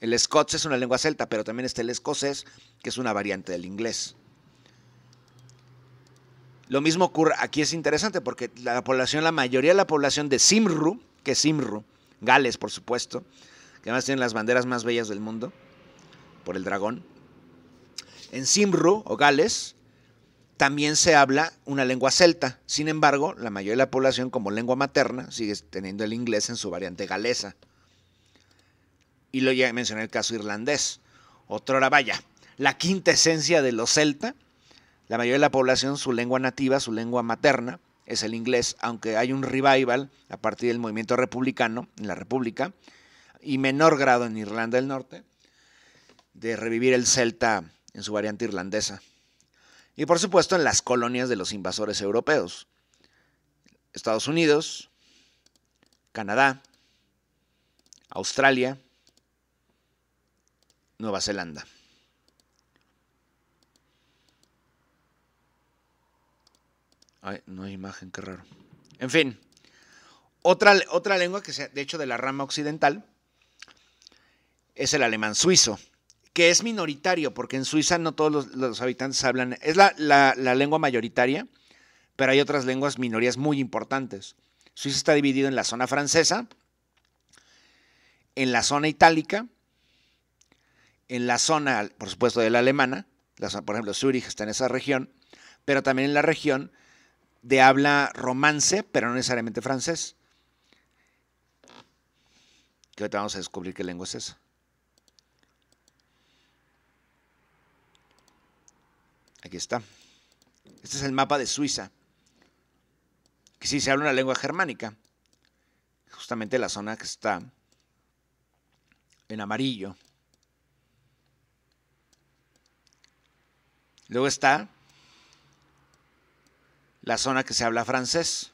El Scots es una lengua celta, pero también está el escocés, que es una variante del inglés. Lo mismo ocurre, aquí es interesante porque la población, la mayoría de la población de Simru, que es Simru, Gales por supuesto, que además tienen las banderas más bellas del mundo, por el dragón, en Simru o Gales también se habla una lengua celta. Sin embargo, la mayoría de la población como lengua materna sigue teniendo el inglés en su variante galesa. Y lo ya mencioné el caso irlandés. Otrora vaya, la quinta esencia de los celta. La mayoría de la población, su lengua nativa, su lengua materna, es el inglés, aunque hay un revival a partir del movimiento republicano en la República, y menor grado en Irlanda del Norte, de revivir el celta en su variante irlandesa. Y por supuesto en las colonias de los invasores europeos. Estados Unidos, Canadá, Australia, Nueva Zelanda. Ay, no hay imagen, qué raro. En fin, otra, otra lengua que, se, de hecho, de la rama occidental es el alemán suizo que es minoritario, porque en Suiza no todos los, habitantes hablan, es la, lengua mayoritaria, pero hay otras lenguas minorías muy importantes. Suiza está dividido en la zona francesa, en la zona itálica, en la zona, por supuesto, de la alemana, por ejemplo, Zúrich está en esa región, pero también en la región de habla romance, pero no necesariamente francés. Que ahorita vamos a descubrir qué lengua es esa. Aquí está. Este es el mapa de Suiza. Que sí se habla una lengua germánica. Justamente la zona que está en amarillo. Luego está la zona que se habla francés.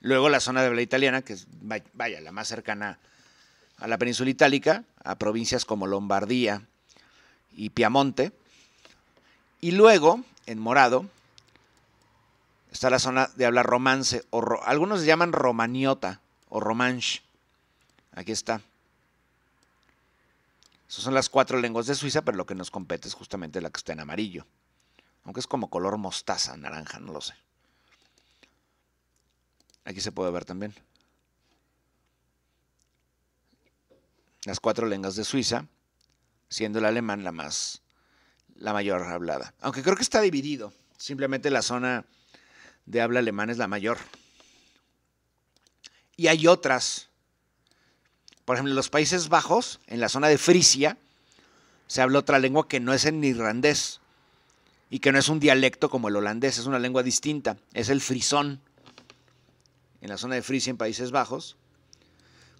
Luego la zona de habla italiana, que es, vaya, la más cercana a a la península itálica, a provincias como Lombardía y Piamonte. Y luego, en morado, está la zona de hablar romance, o se algunos llaman romaniota o romanche. Aquí está. Esas son las cuatro lenguas de Suiza, pero lo que nos compete es justamente la que está en amarillo. Aunque es como color mostaza, naranja, no lo sé. Aquí se puede ver también. las cuatro lenguas de Suiza, siendo el alemán la más la mayor hablada. Aunque creo que está dividido, simplemente la zona de habla alemán es la mayor. Y hay otras. Por ejemplo, en los Países Bajos, en la zona de Frisia, se habla otra lengua que no es el irlandés y que no es un dialecto como el holandés, es una lengua distinta, es el frisón. En la zona de Frisia, en Países Bajos,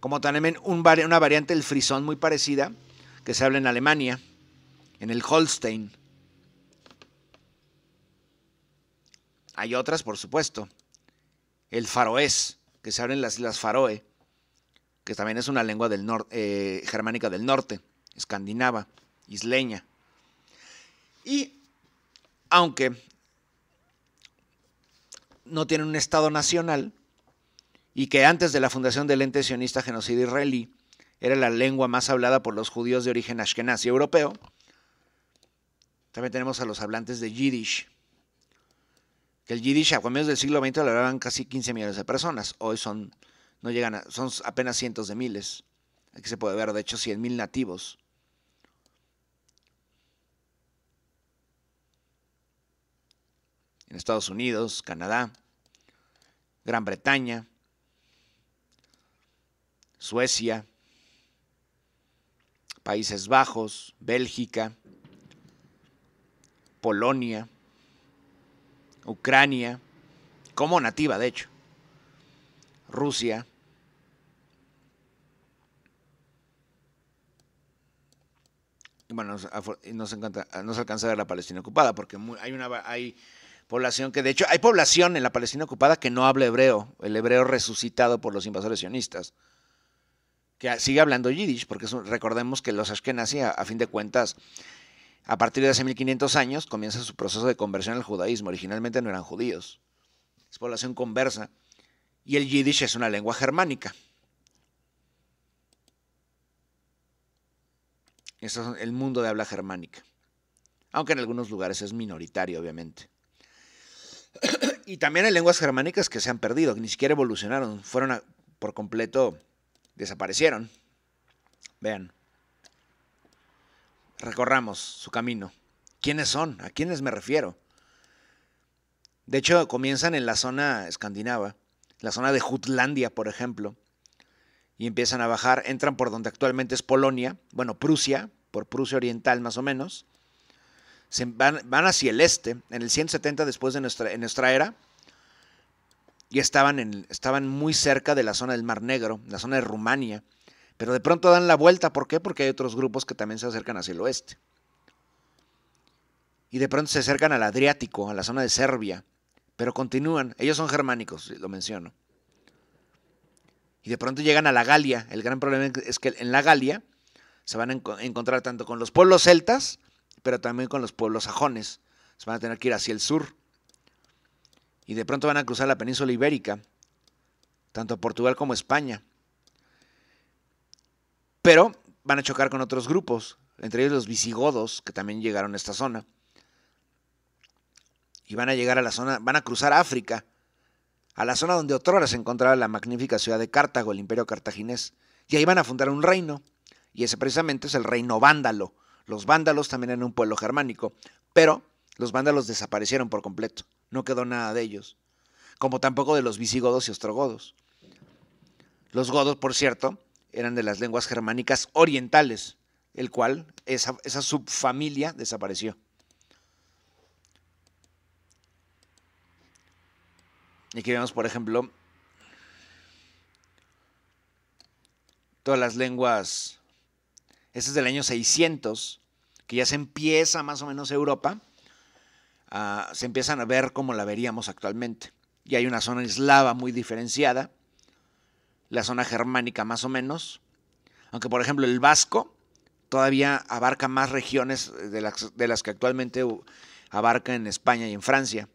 como también una variante del frisón muy parecida que se habla en Alemania, en el Holstein. Hay otras, por supuesto. El faroés, que se habla en las Islas Faroe, que también es una lengua eh, germánica del norte, escandinava, isleña. Y aunque no tiene un estado nacional, y que antes de la fundación del ente sionista genocida israelí era la lengua más hablada por los judíos de origen ashkenazi europeo. También tenemos a los hablantes de Yiddish, que el Yiddish a comienzos del siglo XX lo hablaban casi 15 millones de personas, hoy son, no llegan a, son apenas cientos de miles, aquí se puede ver de hecho 100.000 mil nativos. En Estados Unidos, Canadá, Gran Bretaña, Suecia, Países Bajos, Bélgica, Polonia, Ucrania, como nativa de hecho, Rusia, bueno, nos, encanta, alcanza a ver la Palestina ocupada, porque hay hay población que, de hecho, hay población en la Palestina ocupada que no habla hebreo, el hebreo resucitado por los invasores sionistas que sigue hablando yiddish, porque recordemos que los ashkenazi, a, fin de cuentas, a partir de hace 1500 años, comienza su proceso de conversión al judaísmo. Originalmente no eran judíos, es población conversa, y el yiddish es una lengua germánica. es el mundo de habla germánica, aunque en algunos lugares es minoritario, obviamente. y también hay lenguas germánicas que se han perdido, que ni siquiera evolucionaron, fueron por completo desaparecieron. Vean. Recorramos su camino. ¿Quiénes son? ¿A quiénes me refiero? De hecho, comienzan en la zona escandinava, la zona de Jutlandia, por ejemplo, y empiezan a bajar, entran por donde actualmente es Polonia, bueno, Prusia, por Prusia Oriental más o menos, Se van, hacia el este, en el 170 después de nuestra era, y estaban, en, estaban muy cerca de la zona del Mar Negro, la zona de Rumania, pero de pronto dan la vuelta, ¿por qué? Porque hay otros grupos que también se acercan hacia el oeste. Y de pronto se acercan al Adriático, a la zona de Serbia, pero continúan, ellos son germánicos, lo menciono. Y de pronto llegan a la Galia, el gran problema es que en la Galia se van a encontrar tanto con los pueblos celtas, pero también con los pueblos sajones, se van a tener que ir hacia el sur y de pronto van a cruzar la península ibérica, tanto Portugal como España. Pero van a chocar con otros grupos, entre ellos los visigodos, que también llegaron a esta zona. Y van a llegar a la zona, van a cruzar África, a la zona donde otrora se encontraba la magnífica ciudad de Cartago, el imperio cartaginés. Y ahí van a fundar un reino, y ese precisamente es el reino vándalo. Los vándalos también eran un pueblo germánico, pero los vándalos desaparecieron por completo no quedó nada de ellos, como tampoco de los visigodos y ostrogodos. Los godos, por cierto, eran de las lenguas germánicas orientales, el cual esa, subfamilia desapareció. Y aquí vemos, por ejemplo, todas las lenguas, este es del año 600, que ya se empieza más o menos Europa, Ah, se empiezan a ver como la veríamos actualmente. Y hay una zona eslava muy diferenciada, la zona germánica más o menos, aunque por ejemplo el vasco todavía abarca más regiones de las, de las que actualmente abarca en España y en Francia.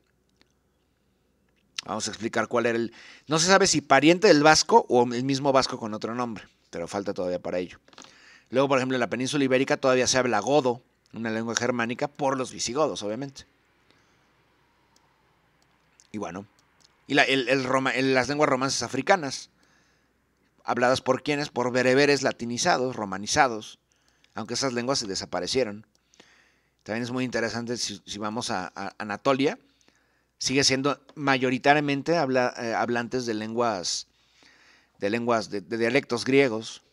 Vamos a explicar cuál era el... No se sabe si pariente del vasco o el mismo vasco con otro nombre, pero falta todavía para ello. Luego, por ejemplo, en la península ibérica todavía se habla godo, una lengua germánica, por los visigodos, obviamente. Y bueno, y el, las lenguas romances africanas, habladas por quienes, por bereberes latinizados, romanizados, aunque esas lenguas se desaparecieron. También es muy interesante si, vamos a, Anatolia, sigue siendo mayoritariamente eh, hablantes de lenguas, de lenguas, de, dialectos griegos.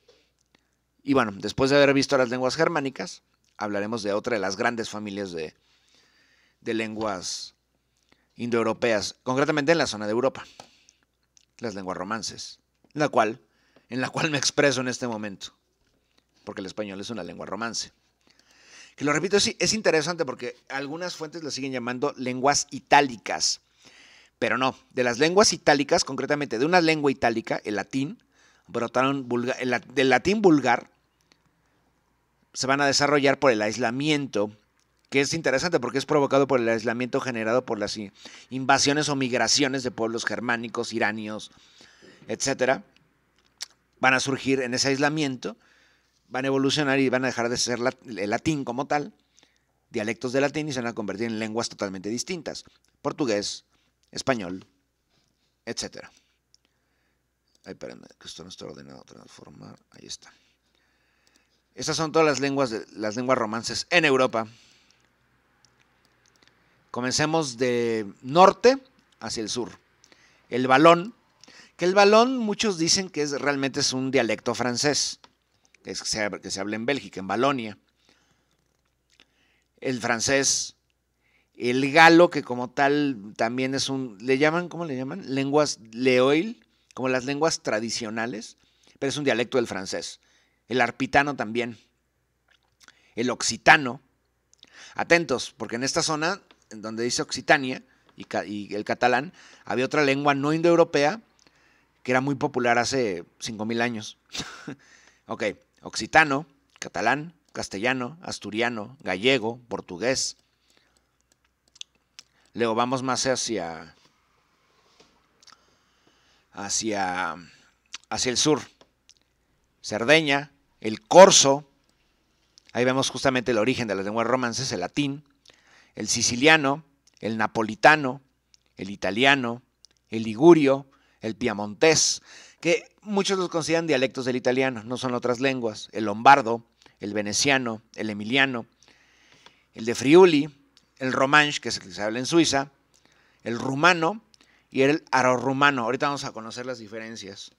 Y bueno, después de haber visto las lenguas germánicas, hablaremos de otra de las grandes familias de, de lenguas indoeuropeas, concretamente en la zona de Europa, las lenguas romances, la cual, en la cual me expreso en este momento, porque el español es una lengua romance. Que lo repito, sí, es interesante porque algunas fuentes lo siguen llamando lenguas itálicas, pero no, de las lenguas itálicas, concretamente de una lengua itálica, el latín, brotaron del latín vulgar, se van a desarrollar por el aislamiento que es interesante porque es provocado por el aislamiento generado por las invasiones o migraciones de pueblos germánicos, iranios, etcétera. Van a surgir en ese aislamiento, van a evolucionar y van a dejar de ser el latín como tal, dialectos de latín y se van a convertir en lenguas totalmente distintas, portugués, español, etcétera. Ay, espérenme, que esto no está ordenado. Transformar, ahí está. Estas son todas las lenguas, las lenguas romances en Europa. Comencemos de norte hacia el sur. El balón, que el balón muchos dicen que es, realmente es un dialecto francés, que, se, que se habla en Bélgica, en Balonia. El francés, el galo, que como tal también es un, le llaman, ¿cómo le llaman? Lenguas leoil, como las lenguas tradicionales, pero es un dialecto del francés. El arpitano también. El occitano. Atentos, porque en esta zona donde dice Occitania y, el catalán, había otra lengua no indoeuropea que era muy popular hace 5.000 años. ok, occitano, catalán, castellano, asturiano, gallego, portugués. Luego vamos más hacia, hacia, hacia el sur. Cerdeña, el corso. Ahí vemos justamente el origen de las lenguas romances, el latín el siciliano, el napolitano, el italiano, el ligurio, el piamontés, que muchos los consideran dialectos del italiano, no son otras lenguas, el lombardo, el veneciano, el emiliano, el de Friuli, el romanche, que se habla en Suiza, el rumano y el arorrumano. Ahorita vamos a conocer las diferencias.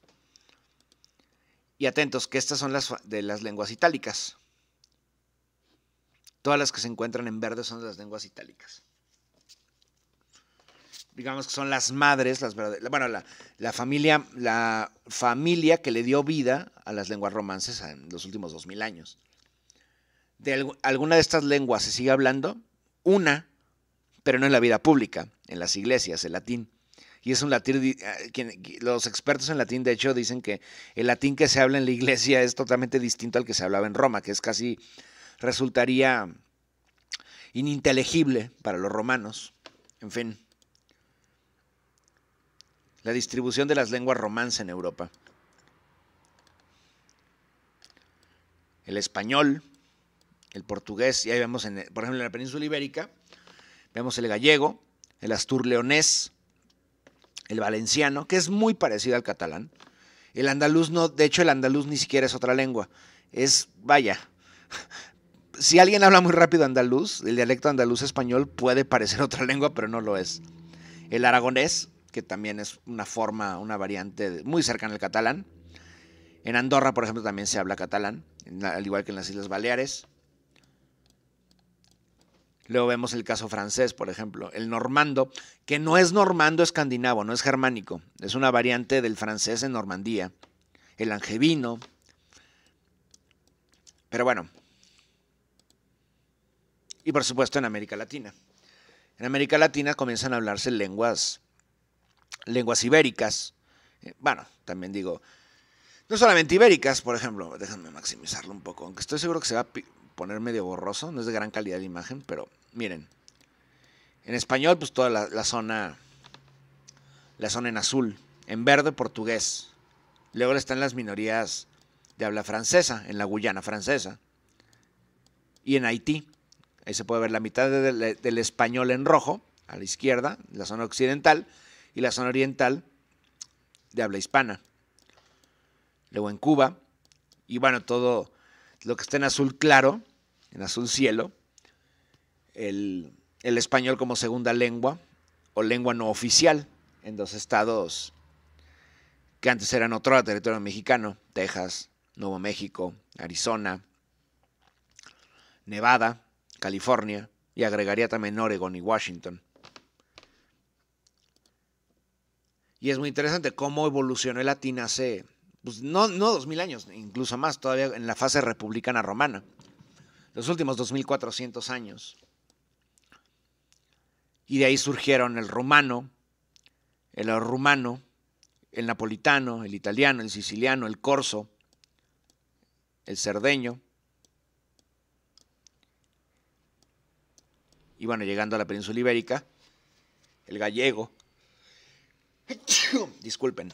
Y atentos, que estas son las de las lenguas itálicas. Todas las que se encuentran en verde son las lenguas itálicas. Digamos que son las madres, las bueno, la, familia, la familia que le dio vida a las lenguas romances en los últimos dos mil años. De alguna de estas lenguas se sigue hablando, una, pero no en la vida pública, en las iglesias, el latín y es un latín, eh, los expertos en latín de hecho dicen que el latín que se habla en la iglesia es totalmente distinto al que se hablaba en Roma, que es casi resultaría ininteligible para los romanos. En fin, la distribución de las lenguas romanas en Europa. El español, el portugués, y ahí vemos, en, por ejemplo, en la península ibérica, vemos el gallego, el astur el valenciano, que es muy parecido al catalán. El andaluz no, de hecho el andaluz ni siquiera es otra lengua. Es, vaya, si alguien habla muy rápido andaluz, el dialecto andaluz español puede parecer otra lengua, pero no lo es. El aragonés, que también es una forma, una variante muy cercana al catalán. En Andorra, por ejemplo, también se habla catalán, al igual que en las Islas Baleares. Luego vemos el caso francés, por ejemplo, el normando, que no es normando escandinavo, no es germánico, es una variante del francés en Normandía, el angevino. Pero bueno, y por supuesto en América Latina. En América Latina comienzan a hablarse lenguas, lenguas ibéricas, eh, bueno, también digo, no solamente ibéricas, por ejemplo, déjenme maximizarlo un poco, aunque estoy seguro que se va a poner medio borroso, no es de gran calidad de imagen, pero miren, en español pues toda la, zona, la zona en azul, en verde portugués, luego están las minorías de habla francesa, en la Guyana francesa, y en Haití. Ahí se puede ver la mitad del español en rojo, a la izquierda, la zona occidental, y la zona oriental de habla hispana. Luego en Cuba, y bueno, todo lo que está en azul claro, en azul cielo, el, el español como segunda lengua o lengua no oficial en dos estados que antes eran otro territorio mexicano, Texas, Nuevo México, Arizona, Nevada, California y agregaría también Oregon y Washington. Y es muy interesante cómo evolucionó el latín hace, pues, no, no 2000 años, incluso más, todavía en la fase republicana romana, los últimos 2400 años. Y de ahí surgieron el romano, el rumano, el napolitano, el italiano, el siciliano, el corso, el cerdeño, y bueno, llegando a la península ibérica, el gallego, disculpen,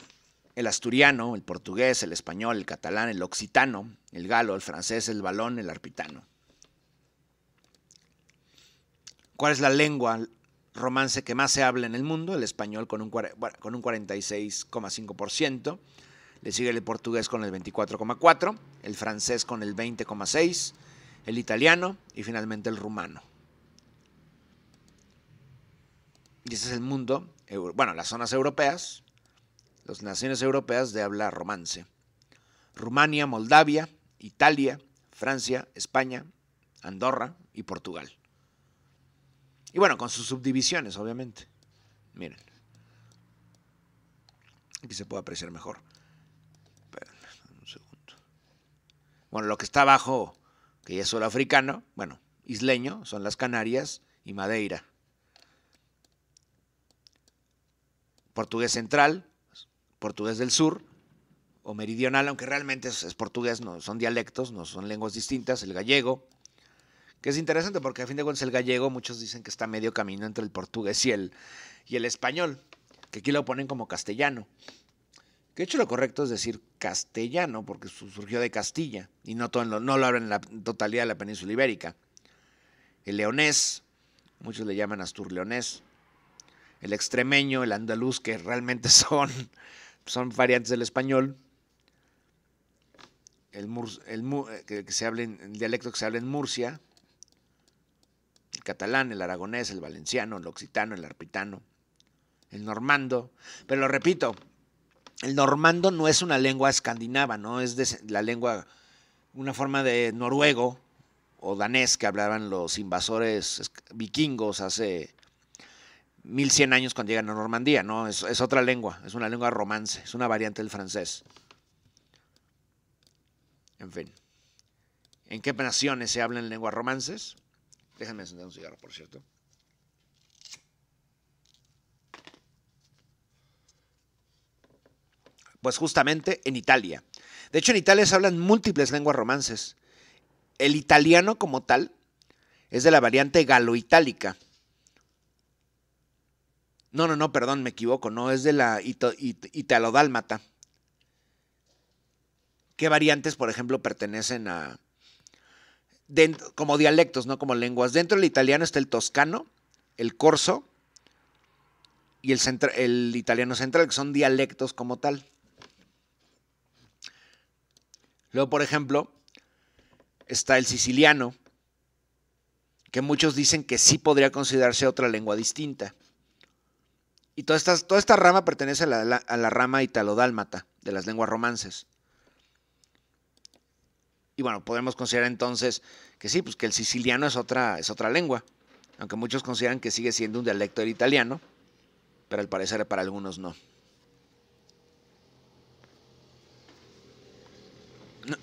el asturiano, el portugués, el español, el catalán, el occitano, el galo, el francés, el balón, el arpitano. ¿Cuál es la lengua romance que más se habla en el mundo? El español con un, con un 46,5%. Le sigue el portugués con el 24,4%, el francés con el 20,6%, el italiano y finalmente el rumano Y ese es el mundo, bueno, las zonas europeas, las naciones europeas de habla romance. Rumania, Moldavia, Italia, Francia, España, Andorra y Portugal. Y bueno, con sus subdivisiones, obviamente. Miren. Aquí se puede apreciar mejor. un segundo. Bueno, lo que está abajo, que ya es solo africano, bueno, isleño, son las Canarias y Madeira. portugués central, portugués del sur o meridional, aunque realmente es, portugués, no, son dialectos, no son lenguas distintas, el gallego, que es interesante porque a fin de cuentas el gallego muchos dicen que está medio camino entre el portugués y el, y el español, que aquí lo ponen como castellano. Que de hecho lo correcto es decir castellano, porque surgió de Castilla y no, todo no lo hablan en la totalidad de la península ibérica. El leonés, muchos le llaman astur leonés, el extremeño, el andaluz, que realmente son, son variantes del español, el, eh, que, se dialecto que se habla en Murcia, el catalán, el aragonés, el valenciano, el occitano, el arpitano, el normando. Pero lo repito, el normando no es una lengua escandinava, no es la lengua, una forma de noruego o danés que hablaban los invasores vikingos hace 1100 años cuando llegan a Normandía, ¿no? Es, otra lengua, es una lengua romance, es una variante del francés. En fin. ¿En qué naciones se hablan lenguas romances? Déjenme encender un cigarro, por cierto. Pues justamente en Italia. De hecho, en Italia se hablan múltiples lenguas romances. El italiano como tal es de la variante galo-itálica no, no, no, perdón, me equivoco, no, es de la italodálmata. ¿Qué variantes, por ejemplo, pertenecen a... como dialectos, no como lenguas. Dentro del italiano está el toscano, el corso y el, el italiano central, que son dialectos como tal. Luego, por ejemplo, está el siciliano, que muchos dicen que sí podría considerarse otra lengua distinta. Y toda esta, rama pertenece a la, a la rama italodálmata de las lenguas romances. Y bueno, podemos considerar entonces que sí, pues que el siciliano es otra, es otra lengua, aunque muchos consideran que sigue siendo un dialecto del italiano, pero al parecer para algunos no.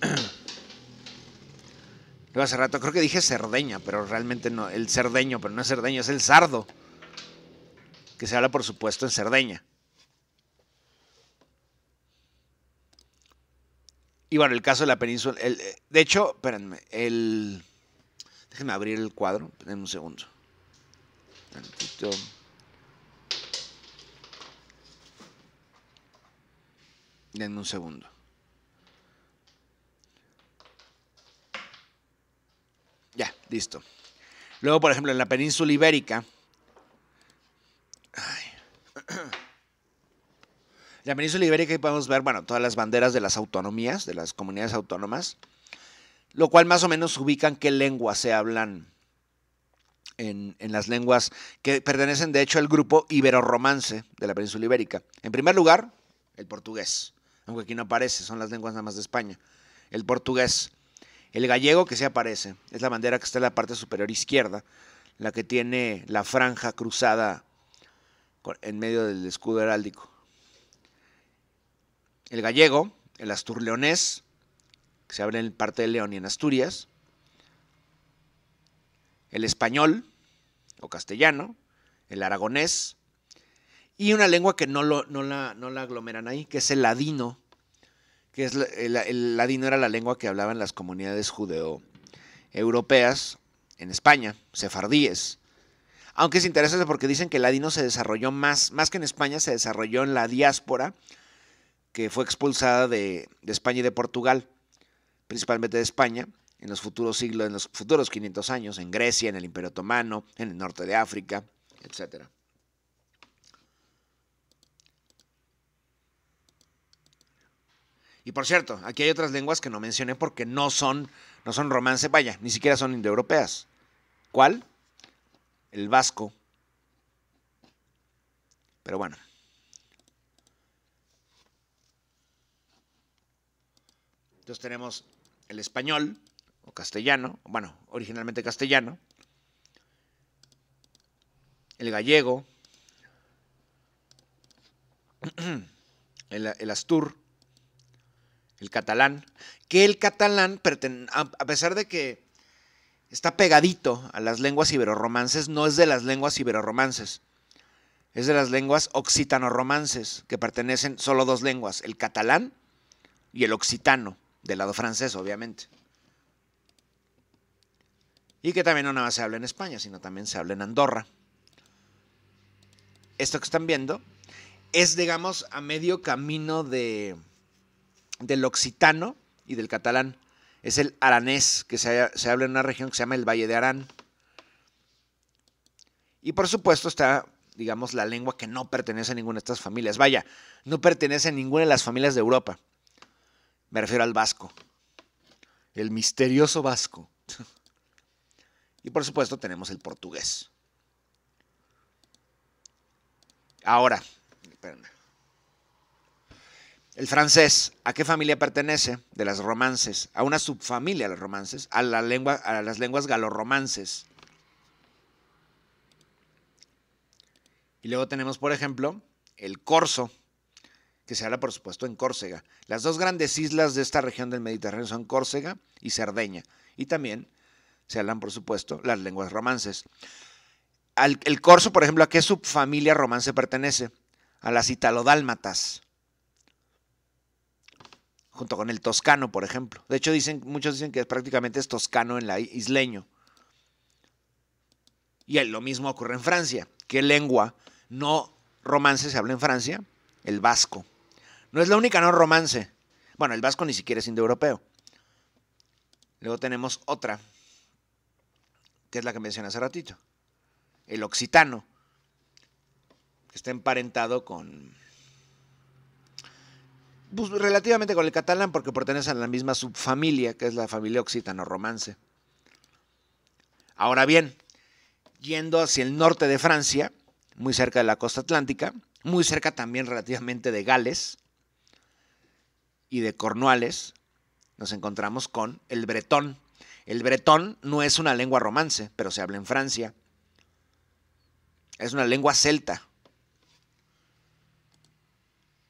hace rato creo que dije cerdeña, pero realmente no, el cerdeño, pero no es cerdeño, es el sardo se habla por supuesto en Cerdeña. Y bueno, el caso de la península, eh, de hecho, espérenme, el... Déjenme abrir el cuadro, en un segundo. Tantito. un segundo. Ya, listo. Luego, por ejemplo, en la península ibérica, la península ibérica ahí podemos ver, bueno, todas las banderas de las autonomías, de las comunidades autónomas, lo cual más o menos ubican qué lenguas se hablan en, en, las lenguas que pertenecen, de hecho, al grupo ibero-romance de la península ibérica. En primer lugar, el portugués, aunque aquí no aparece, son las lenguas nada más de España. El portugués, el gallego que sí aparece, es la bandera que está en la parte superior izquierda, la que tiene la franja cruzada en medio del escudo heráldico. El gallego, el asturleonés, que se abre en parte de León y en Asturias. El español o castellano, el aragonés, y una lengua que no, la, aglomeran ahí, que es el ladino, que es el, el, ladino era la lengua que hablaban las comunidades judeo-europeas en España, sefardíes. Aunque es interesante porque dicen que el ladino se desarrolló más, más que en España, se desarrolló en la diáspora que fue expulsada de, España y de Portugal, principalmente de España, en los futuros siglos, en los futuros 500 años, en Grecia, en el Imperio Otomano, en el norte de África, etcétera. Y por cierto, aquí hay otras lenguas que no mencioné porque no son, no son romance, vaya, ni siquiera son indoeuropeas. ¿Cuál? el vasco. Pero bueno. Entonces tenemos el español o castellano, bueno, originalmente castellano, el gallego, el, astur, el catalán, que el catalán, a pesar de que está pegadito a las lenguas ibero-romances, no es de las lenguas ibero-romances, es de las lenguas occitanoromances, que pertenecen solo dos lenguas, el catalán y el occitano, del lado francés, obviamente. Y que también no nada más se habla en España, sino también se habla en Andorra. Esto que están viendo es, digamos, a medio camino de, del occitano y del catalán es el aranés, que se, habla en una región que se llama el Valle de Arán. Y por supuesto está, digamos, la lengua que no pertenece a ninguna de estas familias. Vaya, no pertenece a ninguna de las familias de Europa. Me refiero al vasco. El misterioso vasco. Y por supuesto tenemos el portugués. Ahora, espérame. El francés, ¿a qué familia pertenece? De las romances, a una subfamilia de los romances, a, la lengua, a las lenguas galorromances. Y luego tenemos, por ejemplo, el corso, que se habla, por supuesto, en Córcega. Las dos grandes islas de esta región del Mediterráneo son Córcega y Cerdeña. Y también se hablan, por supuesto, las lenguas romances. el corso, por ejemplo, ¿a qué subfamilia romance pertenece? A las italodálmatas junto con el toscano, por ejemplo. De hecho, dicen, muchos dicen que prácticamente es toscano en la isleño. Y lo mismo ocurre en Francia. ¿Qué lengua no romance se habla en Francia? El vasco. No es la única no romance. Bueno, el vasco ni siquiera es indoeuropeo. Luego tenemos otra, que es la que mencioné hace ratito. El occitano, que está emparentado con pues, relativamente con el catalán porque pertenece a la misma subfamilia, que es la familia occitano-romance. Ahora bien, yendo hacia el norte de Francia, muy cerca de la costa atlántica, muy cerca también relativamente de Gales y de Cornuales, nos encontramos con el bretón. El bretón no es una lengua romance, pero se habla en Francia. Es una lengua celta.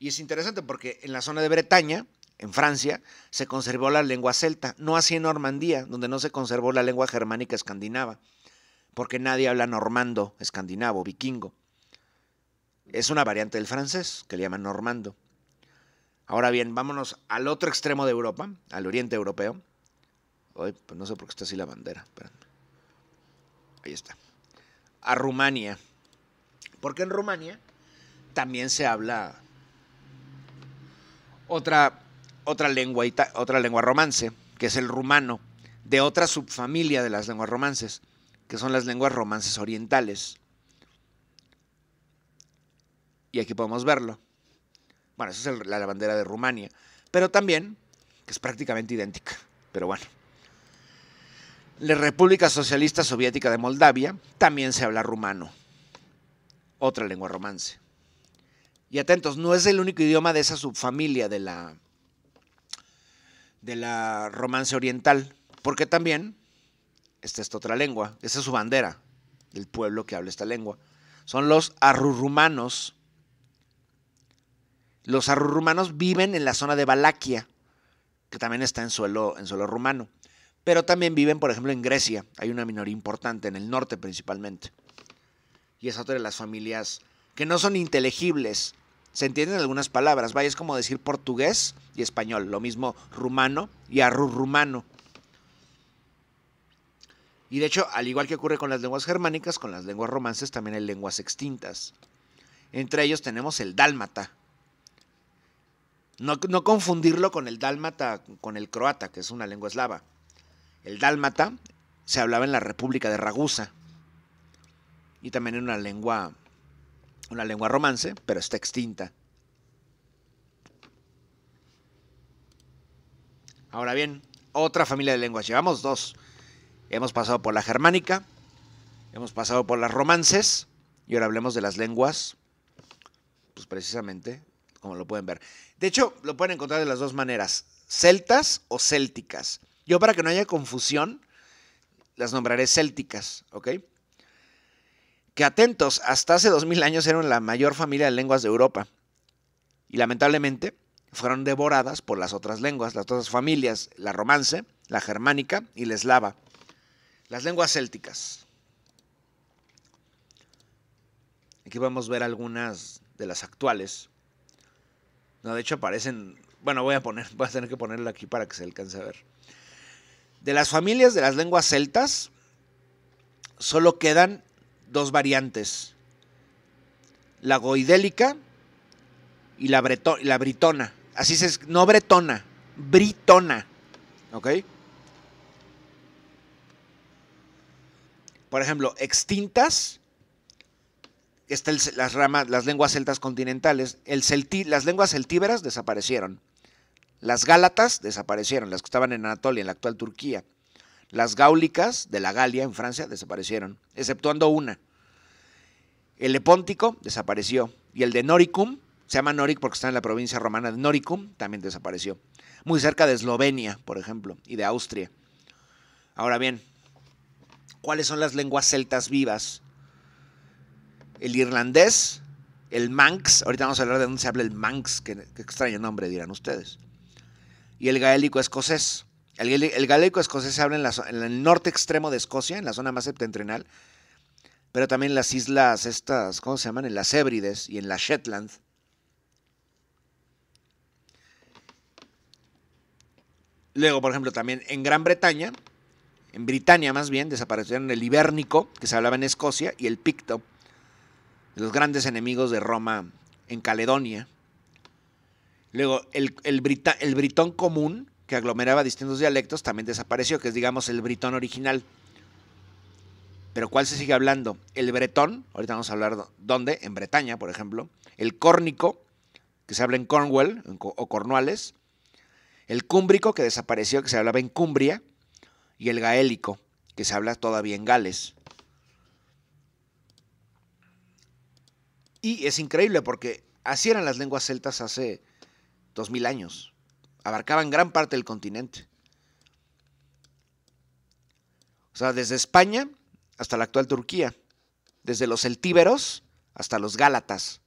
Y es interesante porque en la zona de Bretaña, en Francia, se conservó la lengua celta, no así en Normandía, donde no se conservó la lengua germánica escandinava, porque nadie habla normando, escandinavo, vikingo. Es una variante del francés, que le llaman normando. Ahora bien, vámonos al otro extremo de Europa, al oriente europeo. Hoy, pues no sé por qué está así la bandera. Ahí está. A Rumania. Porque en Rumania también se habla otra, otra, lengua, otra lengua romance, que es el rumano, de otra subfamilia de las lenguas romances, que son las lenguas romances orientales. Y aquí podemos verlo. Bueno, esa es la bandera de Rumania, pero también, que es prácticamente idéntica, pero bueno. La República Socialista Soviética de Moldavia también se habla rumano, otra lengua romance. Y atentos, no es el único idioma de esa subfamilia de la, de la romance oriental, porque también esta es otra lengua, esa es su bandera, el pueblo que habla esta lengua. Son los arrurumanos. Los arrurumanos viven en la zona de Valaquia, que también está en suelo, en suelo rumano, pero también viven, por ejemplo, en Grecia. Hay una minoría importante, en el norte principalmente. Y es otra de las familias que no son inteligibles, se entienden algunas palabras. Vaya, es como decir portugués y español. Lo mismo rumano y arrurrumano. Y de hecho, al igual que ocurre con las lenguas germánicas, con las lenguas romances también hay lenguas extintas. Entre ellos tenemos el dálmata. No, no confundirlo con el dálmata, con el croata, que es una lengua eslava. El dálmata se hablaba en la República de Ragusa y también en una lengua una lengua romance, pero está extinta. Ahora bien, otra familia de lenguas, llevamos dos. Hemos pasado por la germánica, hemos pasado por las romances, y ahora hablemos de las lenguas, pues precisamente, como lo pueden ver. De hecho, lo pueden encontrar de las dos maneras, celtas o célticas. Yo para que no haya confusión, las nombraré célticas, ¿ok? que atentos, hasta hace 2000 años eran la mayor familia de lenguas de Europa. Y lamentablemente fueron devoradas por las otras lenguas, las otras familias, la romance, la germánica y la eslava. Las lenguas célticas. Aquí vamos a ver algunas de las actuales. No, de hecho aparecen. Bueno, voy a poner, voy a tener que ponerlo aquí para que se alcance a ver. De las familias de las lenguas celtas, solo quedan dos variantes, la goidélica y la, britona. Así se es, no bretona, britona. Por ejemplo, extintas, las las lenguas celtas continentales, el las lenguas celtíberas desaparecieron. Las gálatas desaparecieron, las que estaban en Anatolia, en la actual Turquía. Las gáulicas de la Galia en Francia desaparecieron, exceptuando una. El lepóntico desapareció y el de Noricum, se llama Noric porque está en la provincia romana de Noricum, también desapareció. Muy cerca de Eslovenia, por ejemplo, y de Austria. Ahora bien, ¿cuáles son las lenguas celtas vivas? El irlandés, el manx, ahorita vamos a hablar de dónde se habla el manx, qué extraño nombre dirán ustedes, y el gaélico escocés. El, el escocés se habla en, el norte extremo de Escocia, en la zona más septentrional, pero también en las islas estas, ¿cómo se llaman? En las Hébrides y en las Shetland. Luego, por ejemplo, también en Gran Bretaña, en Britania más bien, desaparecieron el ibérnico, que se hablaba en Escocia, y el picto, los grandes enemigos de Roma en Caledonia. Luego, el, el britón común, que aglomeraba distintos dialectos, también desapareció, que es, digamos, el britón original. Pero ¿cuál se sigue hablando? El bretón, ahorita vamos a hablar dónde, en Bretaña, por ejemplo. El córnico, que se habla en Cornwall o Cornuales. El cúmbrico, que desapareció, que se hablaba en Cumbria. Y el gaélico, que se habla todavía en Gales. Y es increíble porque así eran las lenguas celtas hace dos mil años abarcaban gran parte del continente. O sea, desde España hasta la actual Turquía, desde los celtíberos hasta los gálatas,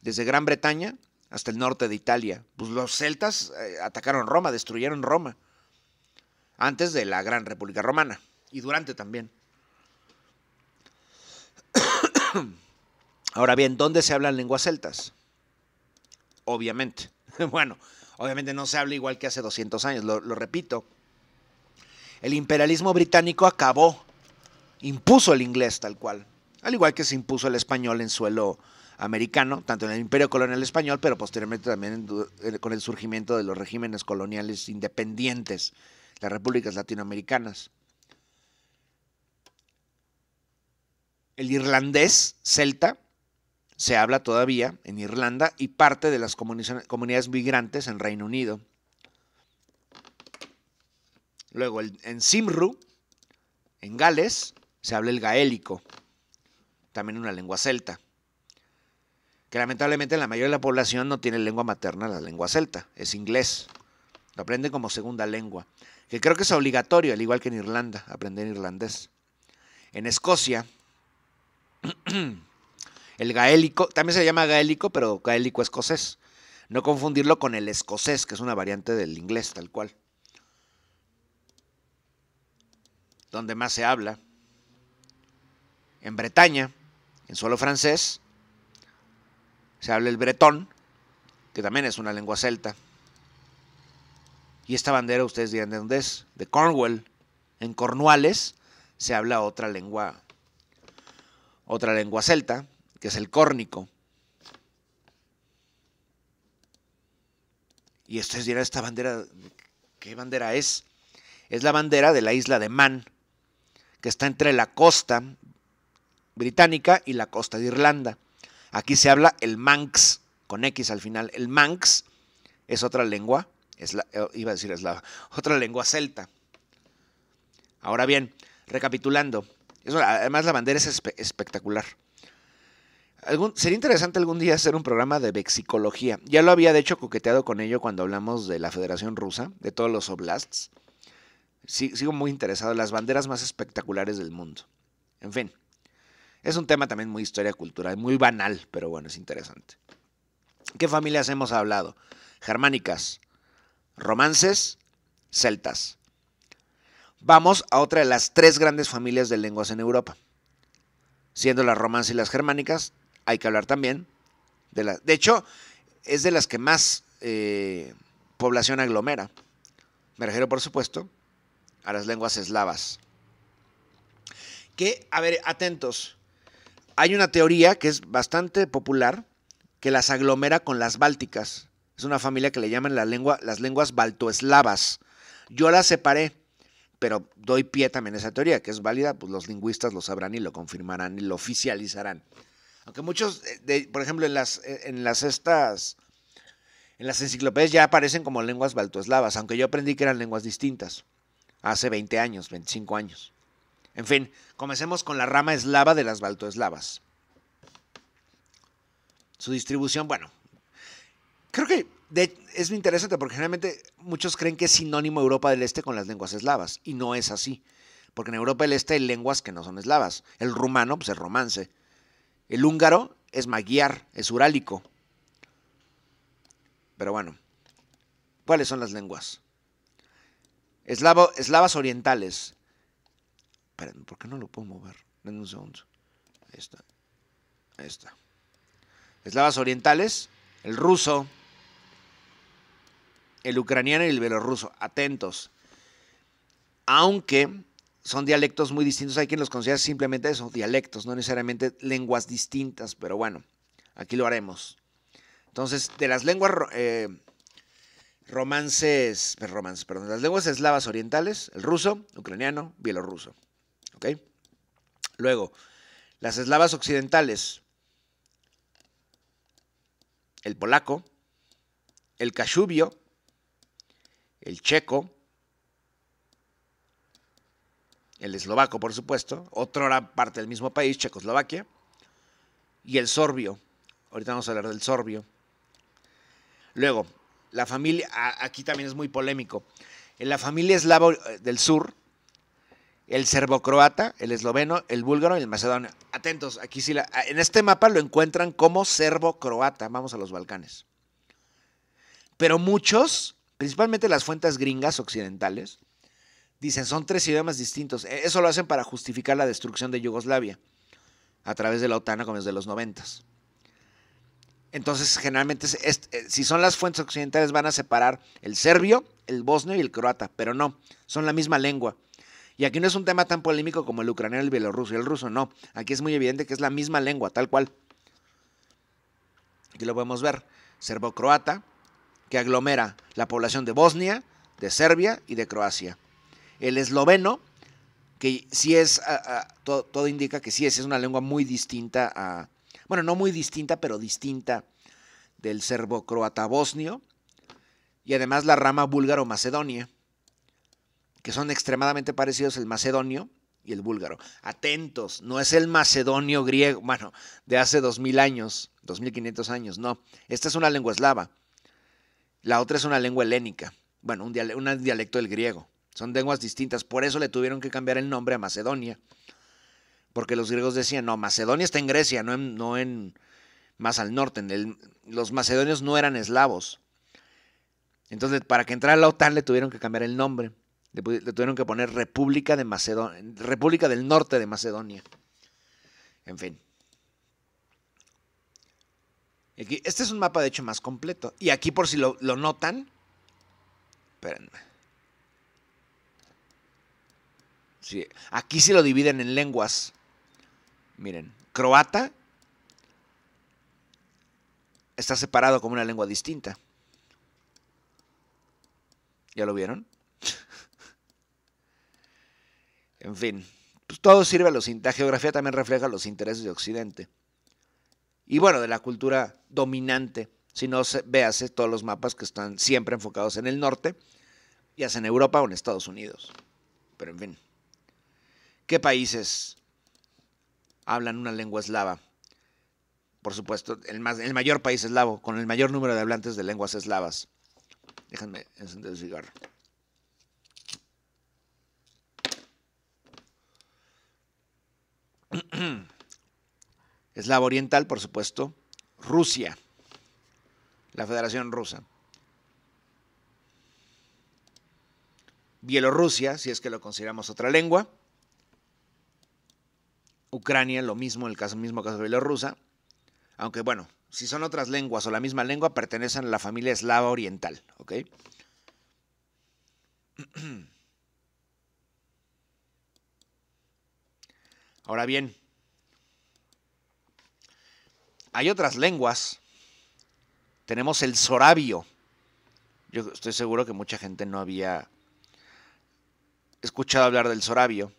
desde Gran Bretaña hasta el norte de Italia. Pues los celtas eh, atacaron Roma, destruyeron Roma, antes de la gran República Romana y durante también. Ahora bien, ¿dónde se hablan lenguas celtas? Obviamente. Bueno, Obviamente no se habla igual que hace 200 años, lo, repito. El imperialismo británico acabó, impuso el inglés tal cual, al igual que se impuso el español en suelo americano, tanto en el imperio colonial español, pero posteriormente también con el surgimiento de los regímenes coloniales independientes, las repúblicas latinoamericanas. El irlandés celta se habla todavía en Irlanda y parte de las comunidades migrantes en Reino Unido. Luego, en Simru, en Gales, se habla el gaélico, también una lengua celta, que lamentablemente la mayoría de la población no tiene lengua materna, la lengua celta, es inglés, lo aprenden como segunda lengua, que creo que es obligatorio, al igual que en Irlanda, aprender irlandés. En Escocia, El gaélico, también se llama gaélico, pero gaélico escocés. No confundirlo con el escocés, que es una variante del inglés, tal cual. Donde más se habla. En Bretaña, en suelo francés, se habla el bretón, que también es una lengua celta. Y esta bandera, ustedes dirán, ¿de dónde es? De Cornwall. En Cornuales se habla otra lengua, otra lengua celta, que es el córnico. Y es dirán, ¿esta bandera qué bandera es? Es la bandera de la isla de Man, que está entre la costa británica y la costa de Irlanda. Aquí se habla el Manx, con X al final. El Manx es otra lengua, es eh, iba a decir es la otra lengua celta. Ahora bien, recapitulando, además la bandera es espectacular sería interesante algún día hacer un programa de vexicología. Ya lo había de hecho coqueteado con ello cuando hablamos de la Federación Rusa, de todos los oblasts. sigo muy interesado en las banderas más espectaculares del mundo. En fin, es un tema también muy historia cultural, muy banal, pero bueno, es interesante. ¿Qué familias hemos hablado? Germánicas, romances, celtas. Vamos a otra de las tres grandes familias de lenguas en Europa, siendo las romances y las germánicas hay que hablar también de las… De hecho, es de las que más eh, población aglomera. Me refiero, por supuesto, a las lenguas eslavas. Que, a ver, atentos. Hay una teoría que es bastante popular que las aglomera con las bálticas. Es una familia que le llaman la lengua, las lenguas baltoeslavas. Yo las separé, pero doy pie también a esa teoría, que es válida, pues los lingüistas lo sabrán y lo confirmarán y lo oficializarán. Aunque muchos, eh, por ejemplo, en las, eh, en las estas, en las enciclopedias ya aparecen como lenguas baltoeslavas, aunque yo aprendí que eran lenguas distintas hace 20 años, 25 años. En fin, comencemos con la rama eslava de las baltoeslavas. Su distribución, bueno, creo que es muy interesante porque generalmente muchos creen que es sinónimo Europa del Este con las lenguas eslavas, y no es así, porque en Europa del Este hay lenguas que no son eslavas. El rumano, pues es romance, el húngaro es magiar, es urálico. Pero bueno, ¿cuáles son las lenguas? Eslavo, eslavas orientales. Perdón, ¿por qué no lo puedo mover? Denme un segundo. Ahí está. Ahí está. Eslavas orientales, el ruso, el ucraniano y el belorruso. Atentos. Aunque son dialectos muy distintos. Hay quien los considera simplemente eso, dialectos, no necesariamente lenguas distintas, pero bueno, aquí lo haremos. Entonces, de las lenguas eh, romances, romances, perdón, las lenguas eslavas orientales, el ruso, ucraniano, bielorruso. Luego, las eslavas occidentales, el polaco, el cachubio, el checo, el eslovaco, por supuesto, otro era parte del mismo país, Checoslovaquia, y el sorbio. Ahorita vamos a hablar del sorbio. Luego, la familia, aquí también es muy polémico. En la familia eslava eh, del sur, el serbo-croata, el esloveno, el búlgaro y el macedonio. Atentos, aquí sí, la, ah, en este mapa lo encuentran como serbo-croata. Vamos a los Balcanes. Pero muchos, principalmente las fuentes gringas occidentales, Dicen, son tres idiomas distintos. E, eso lo hacen para justificar la destrucción de Yugoslavia a través de la OTAN a comienzos de los noventas. Entonces, generalmente, eh, si son las fuentes occidentales, van a separar el serbio, el bosnio y el croata, pero no, son la misma lengua. Y aquí no es un tema tan polémico como el ucraniano, el bielorruso y el ruso, no. Aquí es muy evidente que es la misma lengua, tal cual. Aquí lo podemos ver. Serbo-croata, que aglomera la población de Bosnia, de Serbia y de Croacia el esloveno, que sí es, todo, indica que sí es, es una lengua muy distinta a, bueno, no muy distinta, pero distinta del serbo-croata-bosnio, y además la rama búlgaro-macedonia, que son extremadamente parecidos el macedonio y el búlgaro. Atentos, no es el macedonio griego, bueno, de hace 2000 años, 2500 años, no. Esta es una lengua eslava, la otra es una lengua helénica, bueno, un, un dialecto del griego. Son lenguas distintas. Por eso le tuvieron que cambiar el nombre a Macedonia. Porque los griegos decían, no, Macedonia está en Grecia, no en, no en más al norte. los macedonios no eran eslavos. Entonces, para que entrara a la OTAN le tuvieron que cambiar el nombre. Le, tuvieron que poner República, de Macedonia, República del Norte de Macedonia. En fin. Este es un mapa, de hecho, más completo. Y aquí, por si lo, lo notan. Espérenme. aquí sí lo dividen en lenguas. Miren, croata está separado como una lengua distinta. ¿Ya lo vieron? en fin, pues todo sirve a los... La geografía también refleja los intereses de Occidente. Y bueno, de la cultura dominante. Si no, véase todos los mapas que están siempre enfocados en el norte, ya sea en Europa o en Estados Unidos. Pero en fin. ¿Qué países hablan una lengua eslava? Por supuesto, el, mayor país eslavo, con el mayor número de hablantes de lenguas eslavas. Déjenme encender el cigarro. Eslava Oriental, por supuesto. Rusia, la Federación Rusa. Bielorrusia, si es que lo consideramos otra lengua. Ucrania, lo mismo, el caso, mismo caso de Bielorrusia, aunque bueno, si son otras lenguas o la misma lengua, pertenecen a la familia eslava oriental, ¿ok? Ahora bien, hay otras lenguas. Tenemos el sorabio. Yo estoy seguro que mucha gente no había escuchado hablar del sorabio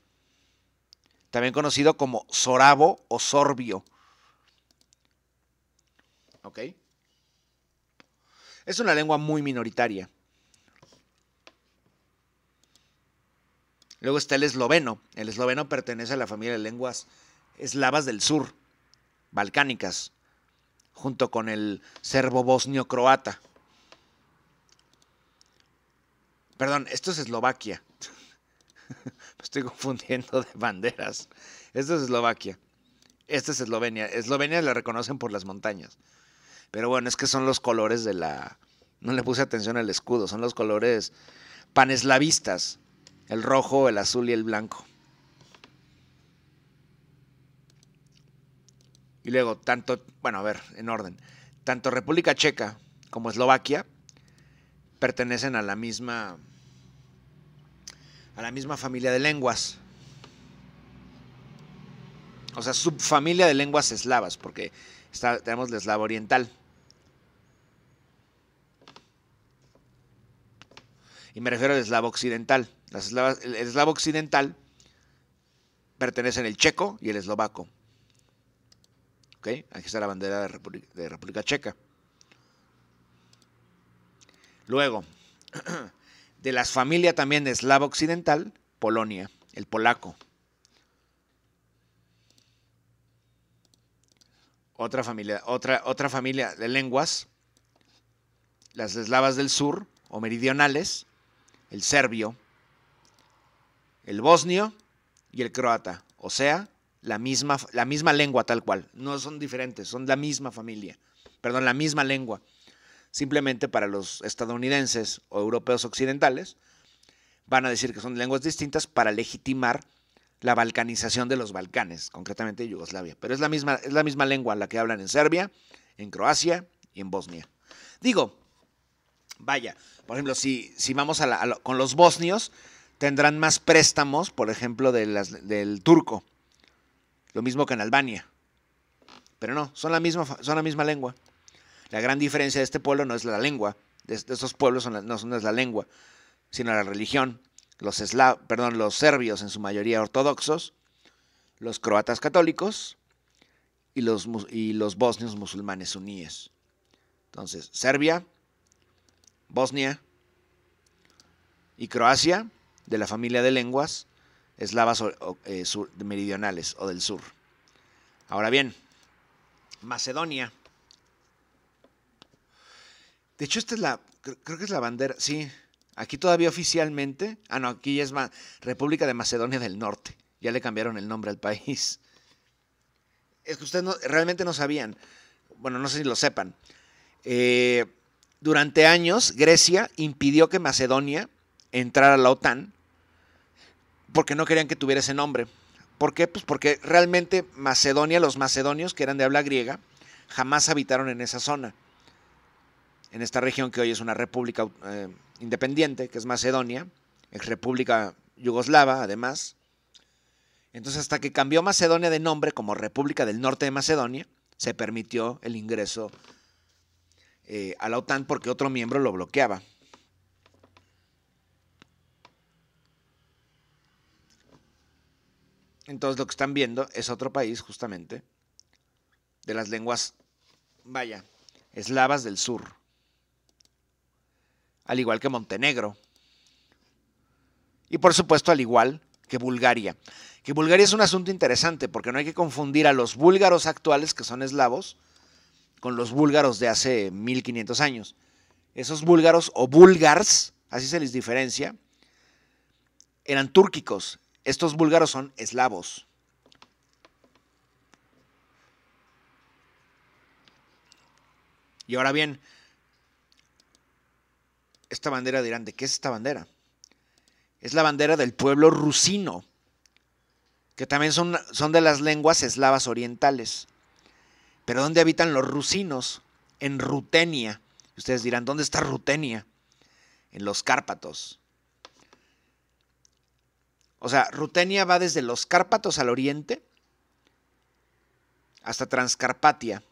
también conocido como sorabo o sorbio. ¿Ok? Es una lengua muy minoritaria. Luego está el esloveno. El esloveno pertenece a la familia de lenguas eslavas del sur, balcánicas, junto con el serbo-bosnio-croata. Perdón, esto es Eslovaquia. Me estoy confundiendo de banderas. Esta es Eslovaquia. Esta es Eslovenia. Eslovenia la reconocen por las montañas. Pero bueno, es que son los colores de la... No le puse atención al escudo, son los colores paneslavistas. El rojo, el azul y el blanco. Y luego, tanto, bueno, a ver, en orden. Tanto República Checa como Eslovaquia pertenecen a la misma a la misma familia de lenguas. O sea, subfamilia de lenguas eslavas, porque tenemos la eslava oriental. Y me refiero al eslavo occidental. el eslavo occidental pertenecen el checo y el eslovaco. Aquí está la bandera de de República Checa. Luego, de las familias también de eslava occidental, Polonia, el polaco. Otra familia, otra, otra familia de lenguas, las eslavas del sur o meridionales, el serbio, el bosnio y el croata. O sea, la misma, la misma lengua tal cual. No son diferentes, son la misma familia. Perdón, la misma lengua. Simplemente para los estadounidenses o europeos occidentales van a decir que son lenguas distintas para legitimar la balcanización de los Balcanes, concretamente de Yugoslavia. Pero es la misma, es la misma lengua la que hablan en Serbia, en Croacia y en Bosnia. Digo, vaya, por ejemplo, si, si vamos con los bosnios, tendrán más préstamos, por ejemplo, del turco. Lo mismo que en Albania. Pero no, son la misma, son la misma lengua. La gran diferencia de este pueblo no es la lengua, de, estos pueblos no, es la lengua, sino la religión. Los, esla, perdón, los serbios, en su mayoría ortodoxos, los croatas católicos y los, los bosnios musulmanes suníes. Entonces, Serbia, Bosnia y Croacia, de la familia de lenguas eslavas eh, meridionales o del sur. Ahora bien, Macedonia de hecho, esta es la, creo que es la bandera, sí. Aquí todavía oficialmente, ah, no, aquí es República de Macedonia del Norte. Ya le cambiaron el nombre al país. Es que ustedes realmente no sabían, bueno, no sé si lo sepan. Eh, durante años, Grecia impidió que Macedonia entrara a la OTAN porque no querían que tuviera ese nombre. ¿Por qué? Pues porque realmente Macedonia, los macedonios que eran de habla griega, jamás habitaron en esa zona en esta región que hoy es una república eh, independiente, que es Macedonia, ex república yugoslava además. Entonces hasta que cambió Macedonia de nombre como República del Norte de Macedonia, se permitió el ingreso eh, a la OTAN porque otro miembro lo bloqueaba. Entonces lo que están viendo es otro país justamente de las lenguas, vaya, eslavas del sur al igual que Montenegro. Y por supuesto, al igual que Bulgaria. Que Bulgaria es un asunto interesante porque no hay que confundir a los búlgaros actuales, que son eslavos, con los búlgaros de hace 1500 años. Esos búlgaros o búlgars, así se les diferencia, eran túrquicos. Estos búlgaros son eslavos. Y ahora bien, esta bandera dirán, ¿de qué es esta bandera? Es la bandera del pueblo rusino, que también son, son de las lenguas eslavas orientales. Pero ¿dónde habitan los rusinos? En Rutenia. Ustedes dirán, ¿dónde está Rutenia? En los Cárpatos. O sea, Rutenia va desde los Cárpatos al oriente hasta Transcarpatia,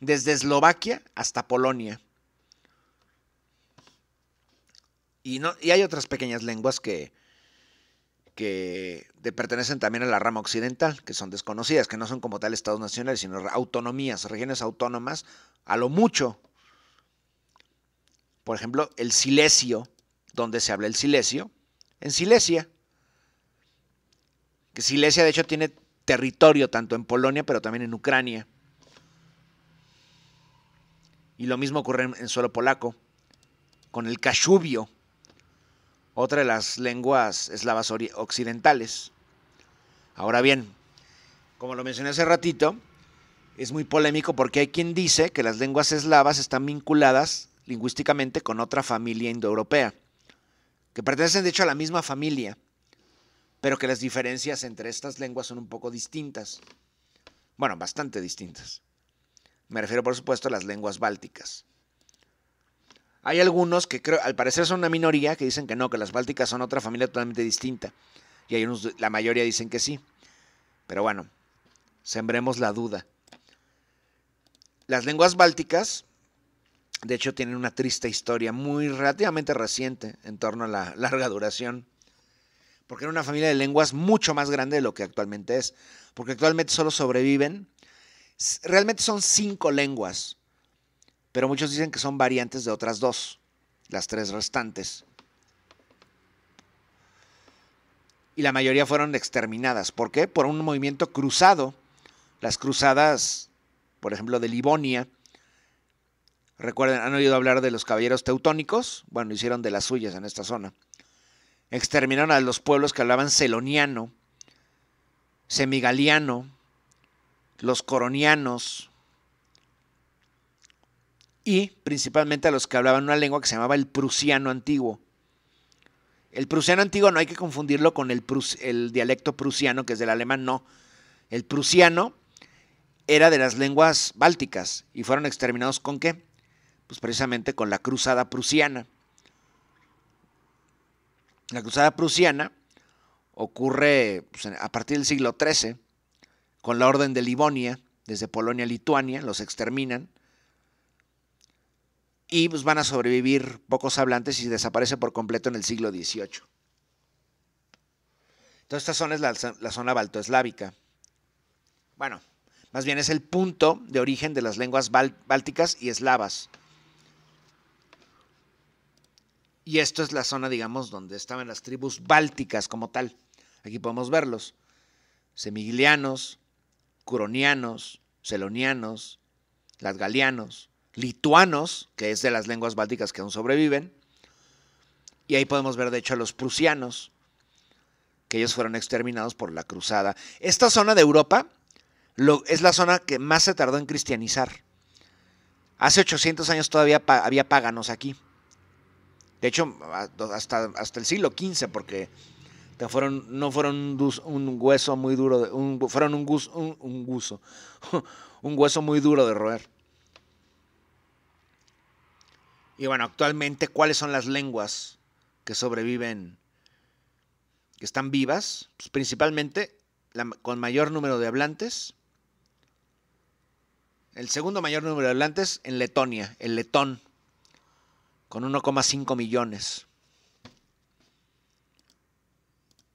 desde Eslovaquia hasta Polonia. Y, no, y hay otras pequeñas lenguas que, que pertenecen también a la rama occidental, que son desconocidas, que no son como tal estados nacionales, sino autonomías, regiones autónomas, a lo mucho. Por ejemplo, el Silesio, donde se habla el Silesio, en Silesia. Que Silesia, de hecho, tiene territorio tanto en Polonia, pero también en Ucrania. Y lo mismo ocurre en, suelo polaco, con el Cachubio, otra de las lenguas eslavas occidentales. Ahora bien, como lo mencioné hace ratito, es muy polémico porque hay quien dice que las lenguas eslavas están vinculadas lingüísticamente con otra familia indoeuropea, que pertenecen de hecho a la misma familia, pero que las diferencias entre estas lenguas son un poco distintas. Bueno, bastante distintas. Me refiero, por supuesto, a las lenguas bálticas. Hay algunos que creo, al parecer son una minoría, que dicen que no, que las bálticas son otra familia totalmente distinta. Y hay unos, la mayoría dicen que sí. Pero bueno, sembremos la duda. Las lenguas bálticas, de hecho, tienen una triste historia muy relativamente reciente en torno a la larga duración. Porque era una familia de lenguas mucho más grande de lo que actualmente es. Porque actualmente solo sobreviven. Realmente son cinco lenguas pero muchos dicen que son variantes de otras dos, las tres restantes. Y la mayoría fueron exterminadas. ¿Por qué? Por un movimiento cruzado. Las cruzadas, por ejemplo, de Livonia. Recuerden, han oído hablar de los caballeros teutónicos. Bueno, hicieron de las suyas en esta zona. Exterminaron a los pueblos que hablaban celoniano, semigaliano, los coronianos, y principalmente a los que hablaban una lengua que se llamaba el prusiano antiguo. El prusiano antiguo no hay que confundirlo con el, el dialecto prusiano, que es del alemán, no. El prusiano era de las lenguas bálticas y fueron exterminados con qué? Pues precisamente con la cruzada prusiana. La cruzada prusiana ocurre pues, a partir del siglo XIII, con la Orden de Livonia, desde Polonia a Lituania, los exterminan y pues, van a sobrevivir pocos hablantes y desaparece por completo en el siglo XVIII. Entonces esta zona es la, zona baltoeslávica. Bueno, más bien es el punto de origen de las lenguas bálticas y eslavas. Y esto es la zona, digamos, donde estaban las tribus bálticas como tal. Aquí podemos verlos. Semigilianos, curonianos, celonianos, lasgalianos lituanos, que es de las lenguas bálticas que aún sobreviven, y ahí podemos ver de hecho a los prusianos, que ellos fueron exterminados por la cruzada. Esta zona de Europa es la zona que más se tardó en cristianizar. Hace 800 años todavía había paganos aquí. De hecho, hasta, hasta el siglo XV, porque fueron, no fueron un, hueso muy duro, fueron un, un hueso muy duro de roer. Y bueno, actualmente, ¿cuáles son las lenguas que sobreviven, que están vivas? Pues, principalmente con mayor número de hablantes. El segundo mayor número de hablantes en Letonia, el letón, con 1,5 millones.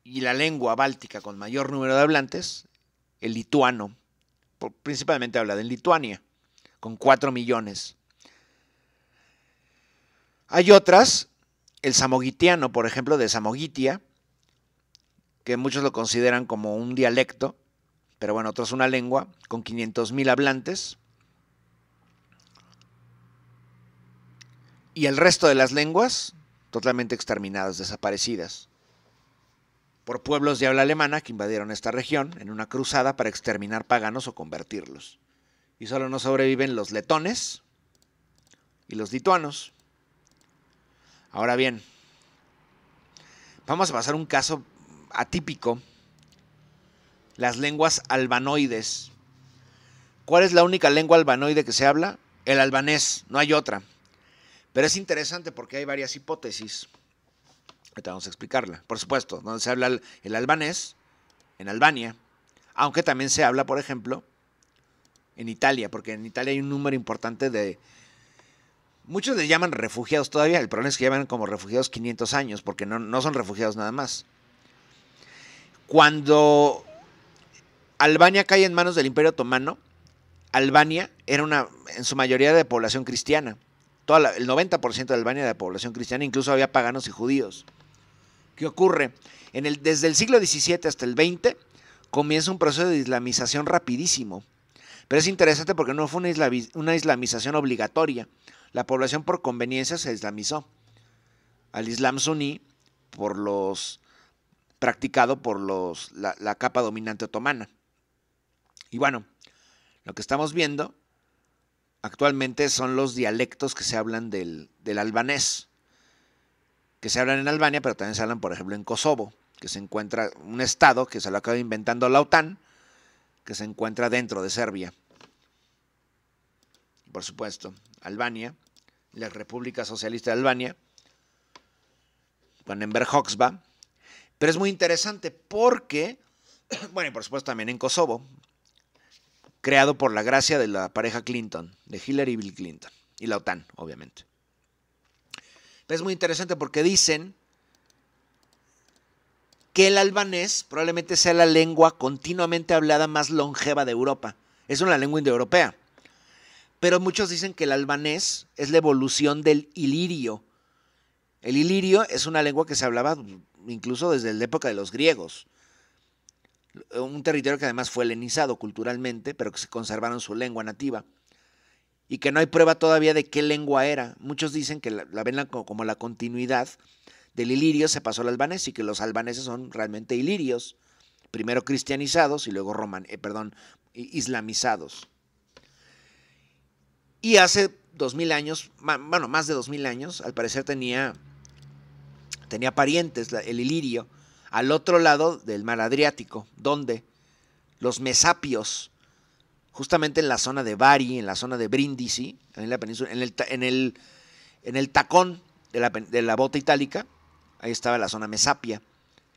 Y la lengua báltica con mayor número de hablantes, el lituano, principalmente habla en Lituania, con 4 millones. Hay otras, el samogitiano, por ejemplo, de Samogitia, que muchos lo consideran como un dialecto, pero bueno, otros es una lengua con 500.000 hablantes. Y el resto de las lenguas totalmente exterminadas, desaparecidas, por pueblos de habla alemana que invadieron esta región en una cruzada para exterminar paganos o convertirlos. Y solo no sobreviven los letones y los lituanos. Ahora bien, vamos a pasar un caso atípico. Las lenguas albanoides. ¿Cuál es la única lengua albanoide que se habla? El albanés, no hay otra. Pero es interesante porque hay varias hipótesis. Ahorita vamos a explicarla. Por supuesto, donde se habla el albanés, en Albania, aunque también se habla, por ejemplo, en Italia, porque en Italia hay un número importante de Muchos les llaman refugiados todavía, el problema es que llevan como refugiados 500 años, porque no, son refugiados nada más. Cuando Albania cae en manos del Imperio Otomano, Albania era una, en su mayoría, de población cristiana. el 90% de Albania era de población cristiana, incluso había paganos y judíos. ¿Qué ocurre? En el, desde el siglo XVII hasta el XX comienza un proceso de islamización rapidísimo. Pero es interesante porque no fue una, islamización obligatoria la población por conveniencia se islamizó al Islam suní por los practicado por los, la, la capa dominante otomana. Y bueno, lo que estamos viendo actualmente son los dialectos que se hablan del, del albanés, que se hablan en Albania, pero también se hablan, por ejemplo, en Kosovo, que se encuentra un estado que se lo acaba inventando la OTAN, que se encuentra dentro de Serbia. Por supuesto, Albania la República Socialista de Albania, con Enver Hoxba. Pero es muy interesante porque, bueno, y por supuesto también en Kosovo, creado por la gracia de la pareja Clinton, de Hillary y Bill Clinton, y la OTAN, obviamente. Pero es muy interesante porque dicen que el albanés probablemente sea la lengua continuamente hablada más longeva de Europa. Es una lengua indoeuropea pero muchos dicen que el albanés es la evolución del ilirio. El ilirio es una lengua que se hablaba incluso desde la época de los griegos. Un territorio que además fue helenizado culturalmente, pero que se conservaron su lengua nativa. Y que no hay prueba todavía de qué lengua era. Muchos dicen que la, ven como la continuidad del ilirio se pasó al albanés y que los albaneses son realmente ilirios, primero cristianizados y luego roman, eh, perdón, islamizados. Y hace 2000 años, bueno, más de 2000 años, al parecer tenía, tenía parientes, el Ilirio, al otro lado del mar Adriático, donde los mesapios, justamente en la zona de Bari, en la zona de Brindisi, en la península, en el, en el, tacón de la, de la bota itálica, ahí estaba la zona mesapia,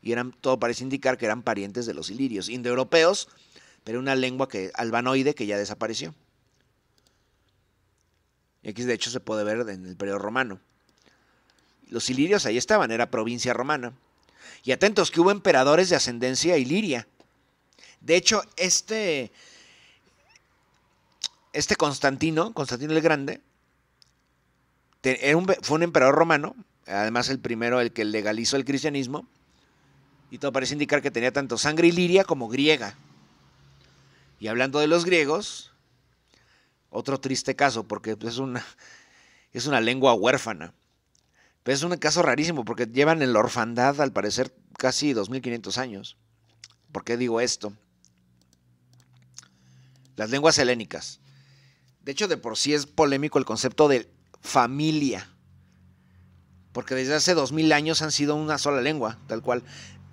y eran, todo parece indicar que eran parientes de los ilirios, indoeuropeos, pero una lengua que, albanoide que ya desapareció. Y aquí de hecho se puede ver en el periodo romano. Los ilirios ahí estaban, era provincia romana. Y atentos que hubo emperadores de ascendencia iliria. De hecho, este, este Constantino, Constantino el Grande, fue un emperador romano, además el primero, el que legalizó el cristianismo, y todo parece indicar que tenía tanto sangre iliria como griega. Y hablando de los griegos, otro triste caso, porque pues, es una, es una lengua huérfana. Pero pues, es un caso rarísimo, porque llevan en la orfandad, al parecer, casi 2.500 años. ¿Por qué digo esto? Las lenguas helénicas. De hecho, de por sí es polémico el concepto de familia. Porque desde hace 2.000 años han sido una sola lengua, tal cual.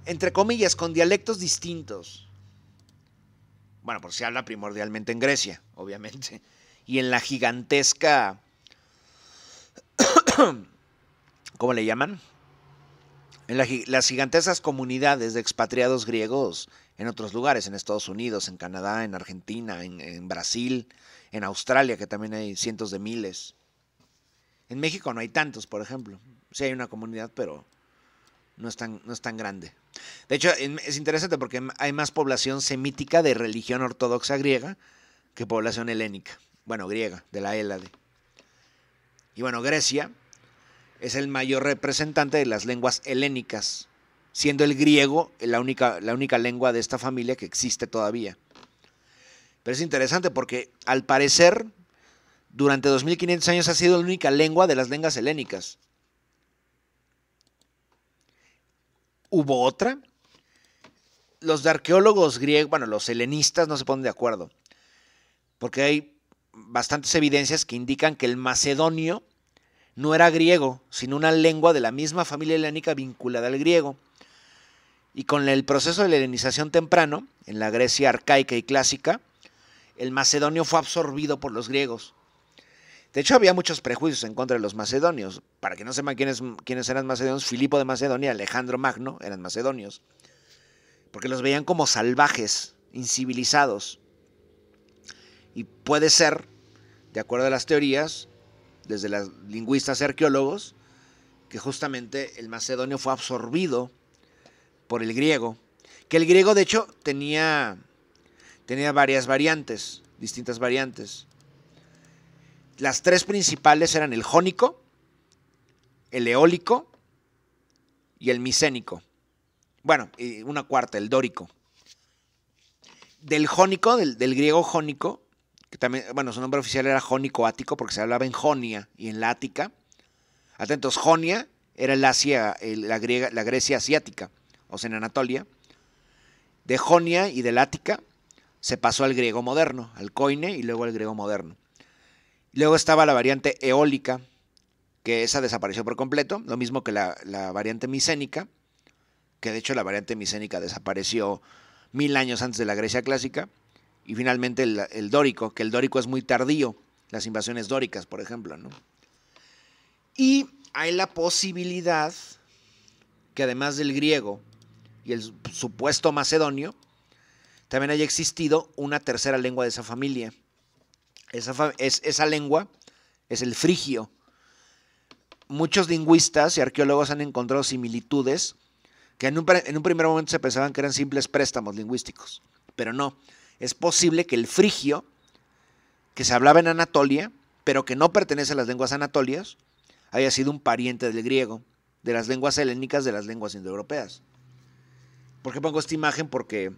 Entre comillas, con dialectos distintos. Bueno, por si habla primordialmente en Grecia, obviamente y en la gigantesca... ¿Cómo le llaman? En las gigantescas comunidades de expatriados griegos en otros lugares, en Estados Unidos, en Canadá, en Argentina, en, Brasil, en Australia, que también hay cientos de miles. En México no hay tantos, por ejemplo. Sí hay una comunidad, pero no tan, no es tan grande. De hecho, es interesante porque hay más población semítica de religión ortodoxa griega que población helénica bueno, griega, de la Hélade. Y bueno, Grecia es el mayor representante de las lenguas helénicas, siendo el griego la única, la única lengua de esta familia que existe todavía. Pero es interesante porque al parecer durante 2500 años ha sido la única lengua de las lenguas helénicas. ¿Hubo otra? Los arqueólogos griegos, bueno, los helenistas no se ponen de acuerdo, porque hay bastantes evidencias que indican que el macedonio no era griego, sino una lengua de la misma familia helénica vinculada al griego. Y con el proceso de la helenización temprano, en la Grecia arcaica y clásica, el macedonio fue absorbido por los griegos. De hecho, había muchos prejuicios en contra de los macedonios. Para que no sepan quiénes, quiénes eran macedonios, Filipo de Macedonia, Alejandro Magno eran macedonios. Porque los veían como salvajes, incivilizados. Y puede ser, de acuerdo a las teorías, desde las lingüistas y arqueólogos, que justamente el macedonio fue absorbido por el griego. Que el griego, de hecho, tenía, tenía varias variantes, distintas variantes. Las tres principales eran el jónico, el eólico y el micénico. Bueno, y una cuarta, el dórico. Del jónico, del griego jónico, también, bueno, su nombre oficial era Jónico Ático porque se hablaba en Jonia y en Lática. Atentos, Jonia era Asia, la, la Grecia asiática, o sea, en Anatolia. De Jonia y de Lática se pasó al griego moderno, al coine y luego al griego moderno. Luego estaba la variante eólica, que esa desapareció por completo, lo mismo que la, la variante micénica, que de hecho la variante micénica desapareció mil años antes de la Grecia clásica y finalmente el, dórico, que el dórico es muy tardío, las invasiones dóricas, por ejemplo. Y hay la posibilidad que además del griego y el supuesto macedonio, también haya existido una tercera lengua de esa familia. Esa, esa lengua es el frigio. Muchos lingüistas y arqueólogos han encontrado similitudes que en un, en un primer momento se pensaban que eran simples préstamos lingüísticos, pero no es posible que el frigio, que se hablaba en Anatolia, pero que no pertenece a las lenguas anatolias, haya sido un pariente del griego, de las lenguas helénicas, de las lenguas indoeuropeas. ¿Por qué pongo esta imagen? Porque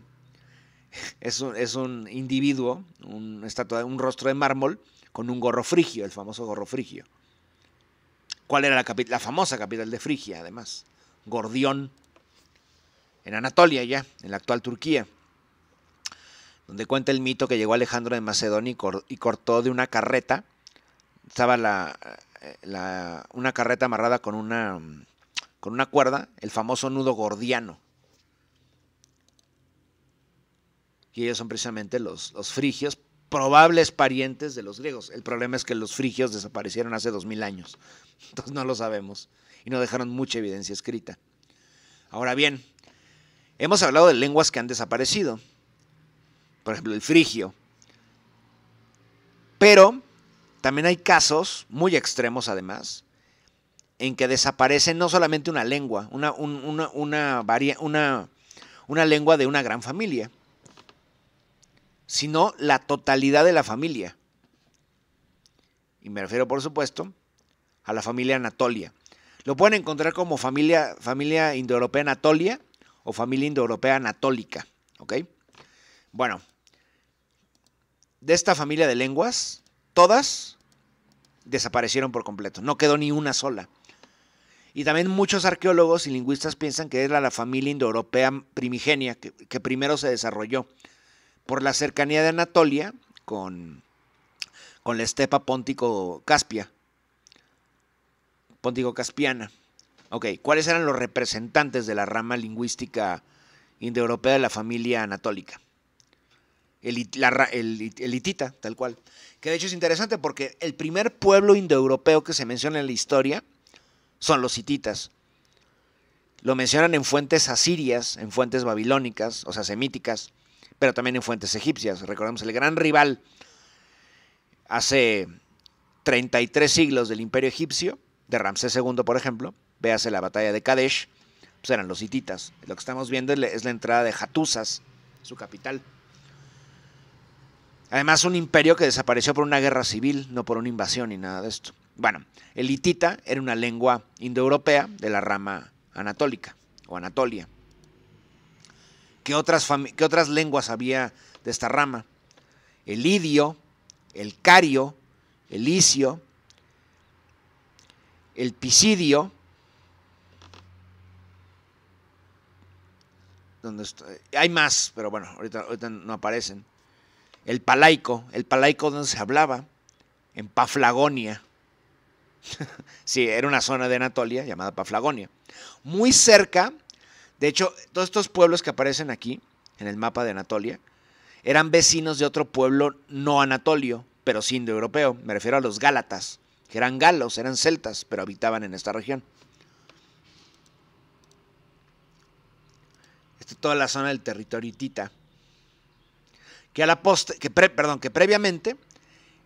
es un, es un individuo, un, estatua, un rostro de mármol con un gorro frigio, el famoso gorro frigio. ¿Cuál era la famosa capital de Frigia, además? Gordión, en Anatolia ya, en la actual Turquía donde cuenta el mito que llegó Alejandro de Macedonia y, cortó de una carreta, estaba eh, la, una carreta amarrada con una, con una cuerda, el famoso nudo gordiano. Y ellos son precisamente los, los frigios, probables parientes de los griegos. El problema es que los frigios desaparecieron hace dos mil años, entonces no lo sabemos y no dejaron mucha evidencia escrita. Ahora bien, hemos hablado de lenguas que han desaparecido por ejemplo el frigio. Pero también hay casos, muy extremos además, en que desaparece no solamente una lengua, una, una, una, lengua de una gran familia, sino la totalidad de la familia. Y me refiero, por supuesto, a la familia Anatolia. Lo pueden encontrar como familia, familia indoeuropea Anatolia o familia indoeuropea anatólica. Bueno, de esta familia de lenguas, todas desaparecieron por completo, no quedó ni una sola. Y también muchos arqueólogos y lingüistas piensan que es la, familia indoeuropea primigenia que, primero se desarrolló por la cercanía de Anatolia con, con la estepa póntico-caspia, póntico-caspiana. Ok, ¿cuáles eran los representantes de la rama lingüística indoeuropea de la familia anatólica? el, hitita, tal cual. Que de hecho es interesante porque el primer pueblo indoeuropeo que se menciona en la historia son los hititas. Lo mencionan en fuentes asirias, en fuentes babilónicas, o sea, semíticas, pero también en fuentes egipcias. Recordemos, el gran rival hace 33 siglos del imperio egipcio, de Ramsés II, por ejemplo, véase la batalla de Kadesh, pues eran los hititas. Lo que estamos viendo es la entrada de Hattusas, su capital. Además, un imperio que desapareció por una guerra civil, no por una invasión ni nada de esto. Bueno, el hitita era una lengua indoeuropea de la rama anatólica o anatolia. ¿Qué otras, otras, lenguas había de esta rama? El idio, el cario, el isio, el pisidio, hay más, pero bueno, ahorita no aparecen el palaico, el palaico donde se hablaba, en Paflagonia. sí, era una zona de Anatolia llamada Paflagonia. Muy cerca, de hecho, todos estos pueblos que aparecen aquí, en el mapa de Anatolia, eran vecinos de otro pueblo no anatolio, pero sí indoeuropeo. Me refiero a los gálatas, que eran galos, eran celtas, pero habitaban en esta región. Esta es toda la zona del territorio hitita que a que perdón, que previamente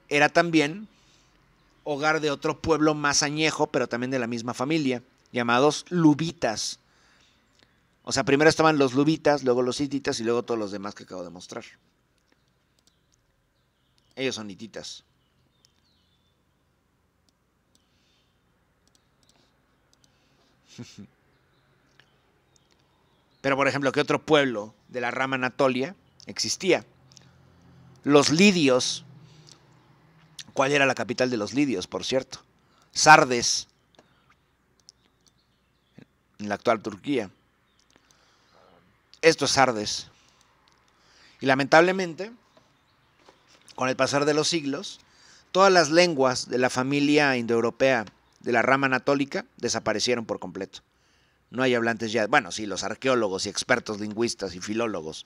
era también hogar de otro pueblo más añejo, pero también de la misma familia, llamados lubitas. O sea, primero estaban los lubitas, luego los hititas y luego todos los demás que acabo de mostrar. Ellos son hititas. Pero por ejemplo, ¿qué otro pueblo de la rama Anatolia existía? los lidios. ¿Cuál era la capital de los lidios, por cierto? Sardes, en la actual Turquía. Esto es Sardes. Y lamentablemente, con el pasar de los siglos, todas las lenguas de la familia indoeuropea de la rama anatólica desaparecieron por completo. No hay hablantes ya. Bueno, sí, los arqueólogos y expertos lingüistas y filólogos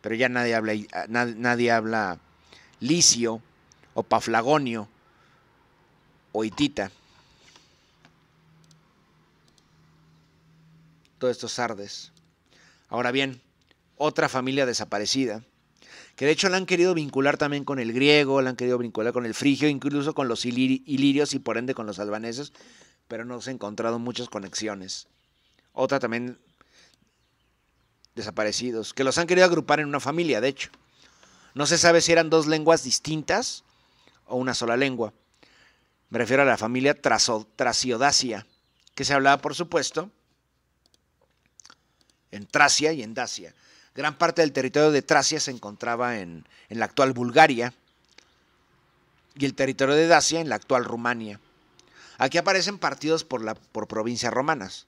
pero ya nadie habla, ah, habla Licio o Paflagonio o Hitita. Todos estos sardes. Ahora bien, otra familia desaparecida, que de hecho la han querido vincular también con el griego, la han querido vincular con el frigio, incluso con los ilirios y por ende con los albaneses, pero no se han encontrado muchas conexiones. Otra también desaparecidos, que los han querido agrupar en una familia, de hecho. No se sabe si eran dos lenguas distintas o una sola lengua. Me refiero a la familia Trasiodacia, que se hablaba, por supuesto, en Tracia y en Dacia. Gran parte del territorio de Tracia se encontraba en, la actual Bulgaria y el territorio de Dacia en la actual Rumania. Aquí aparecen partidos por provincias romanas,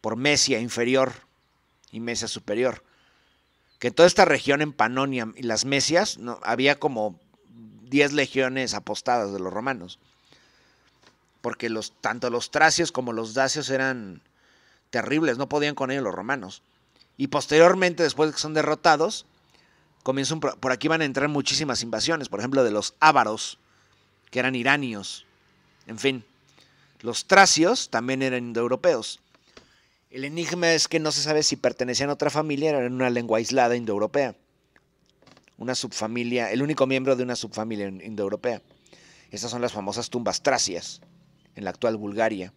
por Mesia inferior, y Mesia Superior. Que toda esta región en Panonia y las Mesias no, había como 10 legiones apostadas de los romanos. Porque los, tanto los tracios como los dacios eran terribles, no podían con ellos los romanos. Y posteriormente, después de que son derrotados, por aquí van a entrar muchísimas invasiones, por ejemplo, de los ávaros, que eran iranios, en fin. Los tracios también eran indoeuropeos. El enigma es que no se sabe si pertenecían a otra familia o una lengua aislada indoeuropea. Una subfamilia, el único miembro de una subfamilia indoeuropea. Estas son las famosas tumbas tracias en la actual Bulgaria.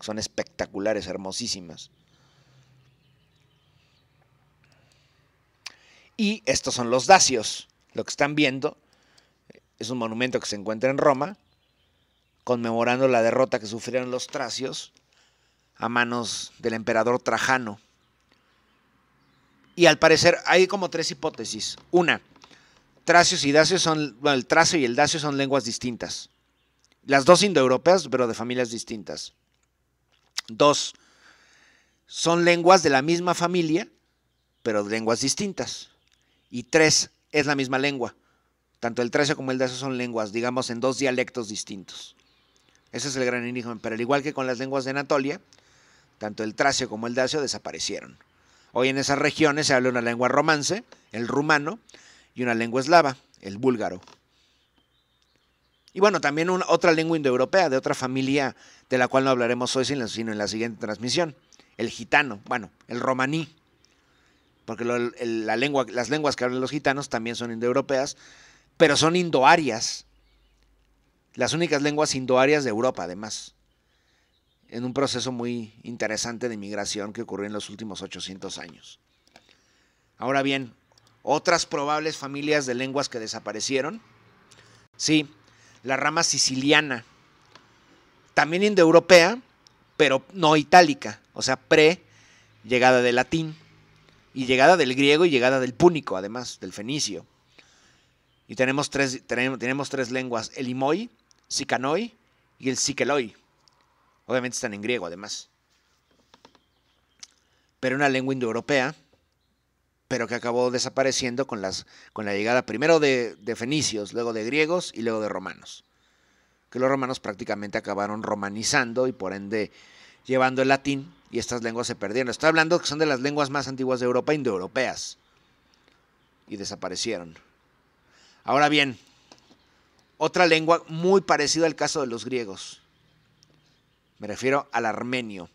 Son espectaculares, hermosísimas. Y estos son los dacios. Lo que están viendo eh, es un monumento que se encuentra en Roma, conmemorando la derrota que sufrieron los tracios a manos del emperador Trajano. Y al parecer hay como tres hipótesis. Una, tracios y dacios son, el tracio y el dacio son lenguas distintas. Las dos indoeuropeas, pero de familias distintas. Dos, son lenguas de la misma familia, pero de lenguas distintas. Y tres, es la misma lengua. Tanto el tracio como el dacio son lenguas, digamos, en dos dialectos distintos. Ese es el gran enigma. Pero al igual que con las lenguas de Anatolia, tanto el tracio como el dacio desaparecieron. Hoy en esas regiones se habla una lengua romance, el rumano, y una lengua eslava, el búlgaro. Y bueno, también otra lengua indoeuropea, de otra familia de la cual no hablaremos hoy, sino en la siguiente transmisión, el gitano, bueno, el romaní, porque las lenguas que hablan los gitanos también son indoeuropeas, pero son indoarias, las únicas lenguas indoarias de Europa además en un proceso muy interesante de migración que ocurrió en los últimos 800 años. Ahora bien, otras probables familias de lenguas que desaparecieron. Sí, la rama siciliana, también indoeuropea, pero no itálica, o sea, pre llegada del latín y llegada del griego y llegada del púnico, además del fenicio. Y tenemos tres, tenemos, tres lenguas, el imoi, sicanoi y el sikeloi. Obviamente están en griego, además. Pero una lengua indoeuropea, pero que acabó desapareciendo con, las, con la llegada primero de, de fenicios, luego de griegos y luego de romanos. Que los romanos prácticamente acabaron romanizando y por ende llevando el latín y estas lenguas se perdieron. Estoy hablando que son de las lenguas más antiguas de Europa, indoeuropeas. Y desaparecieron. Ahora bien, otra lengua muy parecida al caso de los griegos, me refiero al armenio.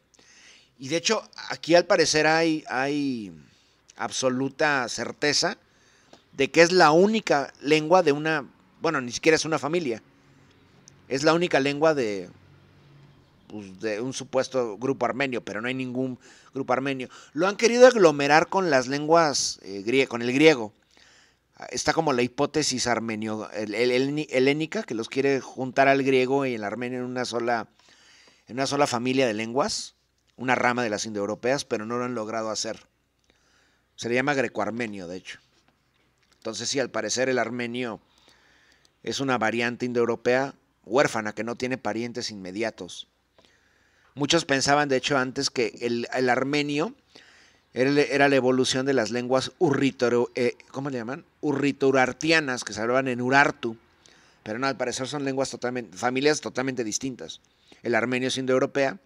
Y de hecho, aquí al parecer hay, absoluta certeza de que es la única lengua de una, bueno, ni siquiera es una familia. Es la única lengua de, pues, un supuesto grupo armenio, pero no hay ningún grupo armenio. Lo han querido aglomerar con las lenguas, eh, con el griego. Está como la hipótesis armenio, helénica, que los quiere juntar al griego y el armenio en una sola en una sola familia de lenguas, una rama de las indoeuropeas, pero no lo han logrado hacer. Se le llama greco-armenio, de hecho. Entonces sí, al parecer el armenio es una variante indoeuropea huérfana que no tiene parientes inmediatos. Muchos pensaban, de hecho, antes que el, armenio era, la evolución de las lenguas urritoro, eh, ¿cómo le llaman? urriturartianas, que se hablaban en Urartu, pero no, al parecer son lenguas totalmente, familias totalmente distintas. El armenio es indoeuropea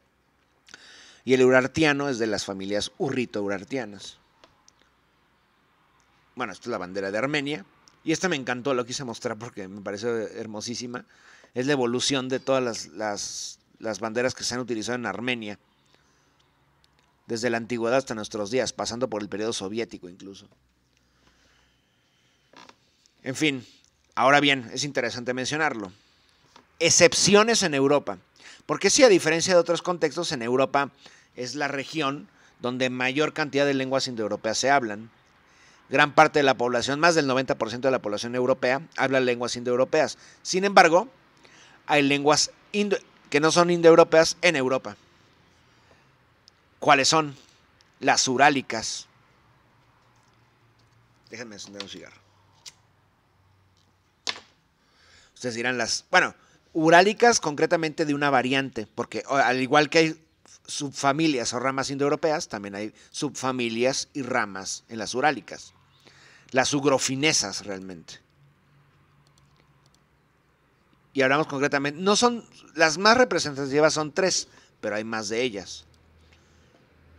y el urartiano es de las familias urrito-urartianas. Bueno, esta es la bandera de Armenia. Y esta me encantó, lo quise mostrar porque me pareció hermosísima. Es la evolución de todas las, las banderas que se han utilizado en Armenia. Desde la antigüedad hasta nuestros días, pasando por el periodo soviético incluso. En fin, ahora bien, es interesante mencionarlo. Excepciones en Europa. Porque sí, a diferencia de otros contextos, en Europa es la región donde mayor cantidad de lenguas indoeuropeas se hablan. Gran parte de la población, más del 90% de la población europea, habla lenguas indoeuropeas. Sin embargo, hay lenguas que no son indoeuropeas en Europa. ¿Cuáles son? Las urálicas. Déjenme encender un cigarro. Ustedes dirán las... Bueno, urálicas concretamente de una variante, porque al igual que hay subfamilias o ramas indoeuropeas, también hay subfamilias y ramas en las urálicas. Las ugrofinesas realmente. Y hablamos concretamente, no son, las más representativas son tres, pero hay más de ellas.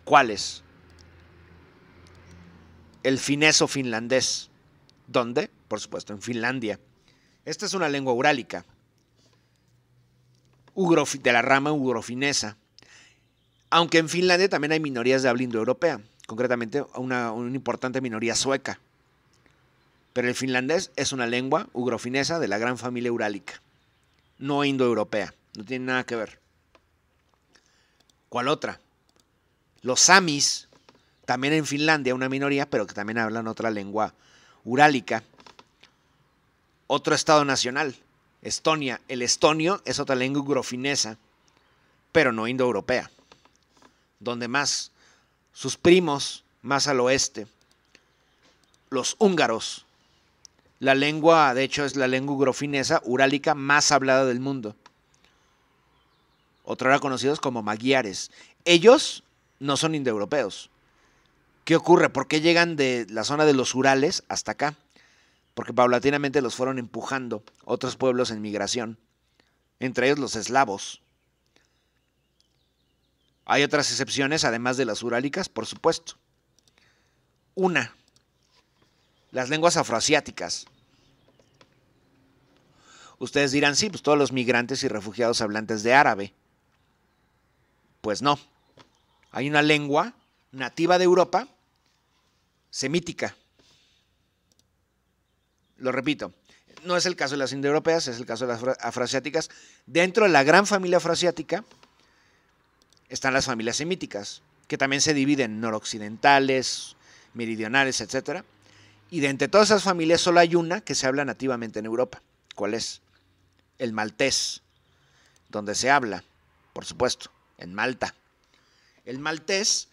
¿Cuáles? El fineso finlandés. ¿Dónde? Por supuesto, en Finlandia. Esta es una lengua urálica de la rama ugrofinesa. Aunque en Finlandia también hay minorías de habla indoeuropea, concretamente una, una importante minoría sueca. Pero el finlandés es una lengua ugrofinesa de la gran familia urálica, no indoeuropea, no tiene nada que ver. ¿Cuál otra? Los samis, también en Finlandia, una minoría, pero que también hablan otra lengua urálica. Otro estado nacional, Estonia. El estonio es otra lengua ugrofinesa, pero no indoeuropea. Donde más sus primos, más al oeste, los húngaros. La lengua, de hecho, es la lengua ugrofinesa urálica más hablada del mundo. eran conocidos como magiares. Ellos no son indoeuropeos. ¿Qué ocurre? ¿Por qué llegan de la zona de los Urales hasta acá? porque paulatinamente los fueron empujando otros pueblos en migración, entre ellos los eslavos. Hay otras excepciones, además de las urálicas, por supuesto. Una, las lenguas afroasiáticas. Ustedes dirán, sí, pues todos los migrantes y refugiados hablantes de árabe. Pues no. Hay una lengua nativa de Europa, semítica, lo repito, no es el caso de las indoeuropeas, es el caso de las afroasiáticas. Dentro de la gran familia afroasiática están las familias semíticas, que también se dividen noroccidentales, meridionales, etc. Y de entre todas esas familias solo hay una que se habla nativamente en Europa. ¿Cuál es? El maltés, donde se habla, por supuesto, en Malta. El maltés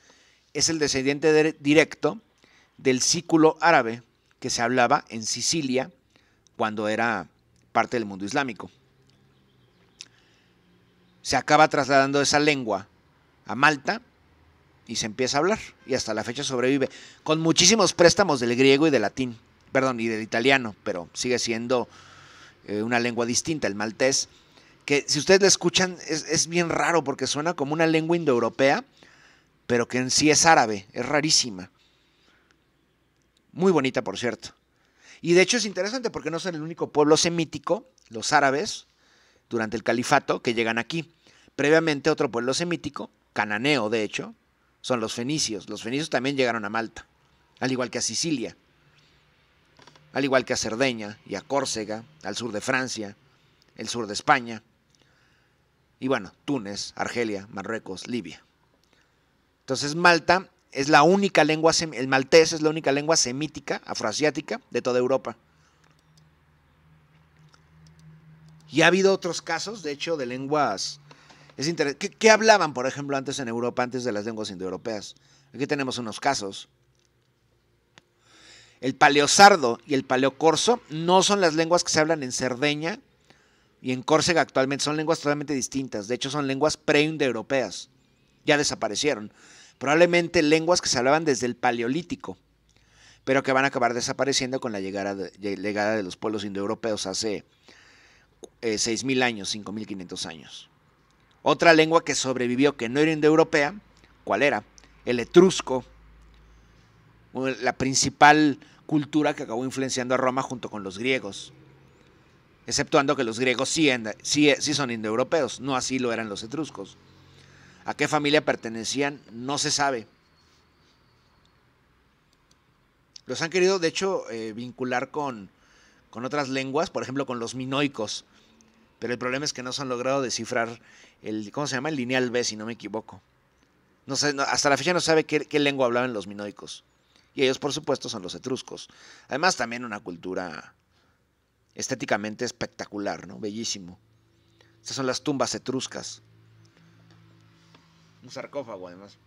es el descendiente directo del círculo árabe se hablaba en Sicilia cuando era parte del mundo islámico. Se acaba trasladando esa lengua a Malta y se empieza a hablar y hasta la fecha sobrevive con muchísimos préstamos del griego y del latín, perdón, y del italiano, pero sigue siendo eh, una lengua distinta, el maltés, que si ustedes la escuchan es bien raro porque suena como una lengua indoeuropea, pero que en sí es árabe, es rarísima muy bonita por cierto. Y de hecho es interesante porque no son el único pueblo semítico, los árabes, durante el califato, que llegan aquí. Previamente otro pueblo semítico, cananeo de hecho, son los fenicios. Los fenicios también llegaron a Malta, al igual que a Sicilia, al igual que a Cerdeña y a Córcega, al sur de Francia, el sur de España, y bueno, Túnez, Argelia, Marruecos, Libia. Entonces Malta es la única lengua, el maltés es la única lengua semítica, afroasiática, de toda Europa. Y ha habido otros casos, de hecho, de lenguas... Es ¿Qué, ¿Qué, hablaban, por ejemplo, antes en Europa, antes de las lenguas indoeuropeas? Aquí tenemos unos casos. El paleosardo y el paleocorso no son las lenguas que se hablan en Cerdeña y en Córcega actualmente, son lenguas totalmente distintas. De hecho, son lenguas pre-indoeuropeas. Ya desaparecieron probablemente lenguas que se hablaban desde el Paleolítico, pero que van a acabar desapareciendo con la llegada de, los pueblos indoeuropeos hace 6.000 eh, años, 5.500 años. Otra lengua que sobrevivió que no era indoeuropea, ¿cuál era? El etrusco, la principal cultura que acabó influenciando a Roma junto con los griegos. Exceptuando que los griegos sí son indoeuropeos, no así lo eran los etruscos. A qué familia pertenecían no se sabe. Los han querido, de hecho, eh, vincular con, otras lenguas, por ejemplo, con los minoicos. Pero el problema es que no se han logrado descifrar el, ¿cómo se llama? El lineal B, si no me equivoco. No hasta la fecha no sabe qué, lengua hablaban los minoicos. Y ellos, por supuesto, son los etruscos. Además, también una cultura estéticamente espectacular, ¿no? Bellísimo. Estas son las tumbas etruscas. Un sarcófago, además.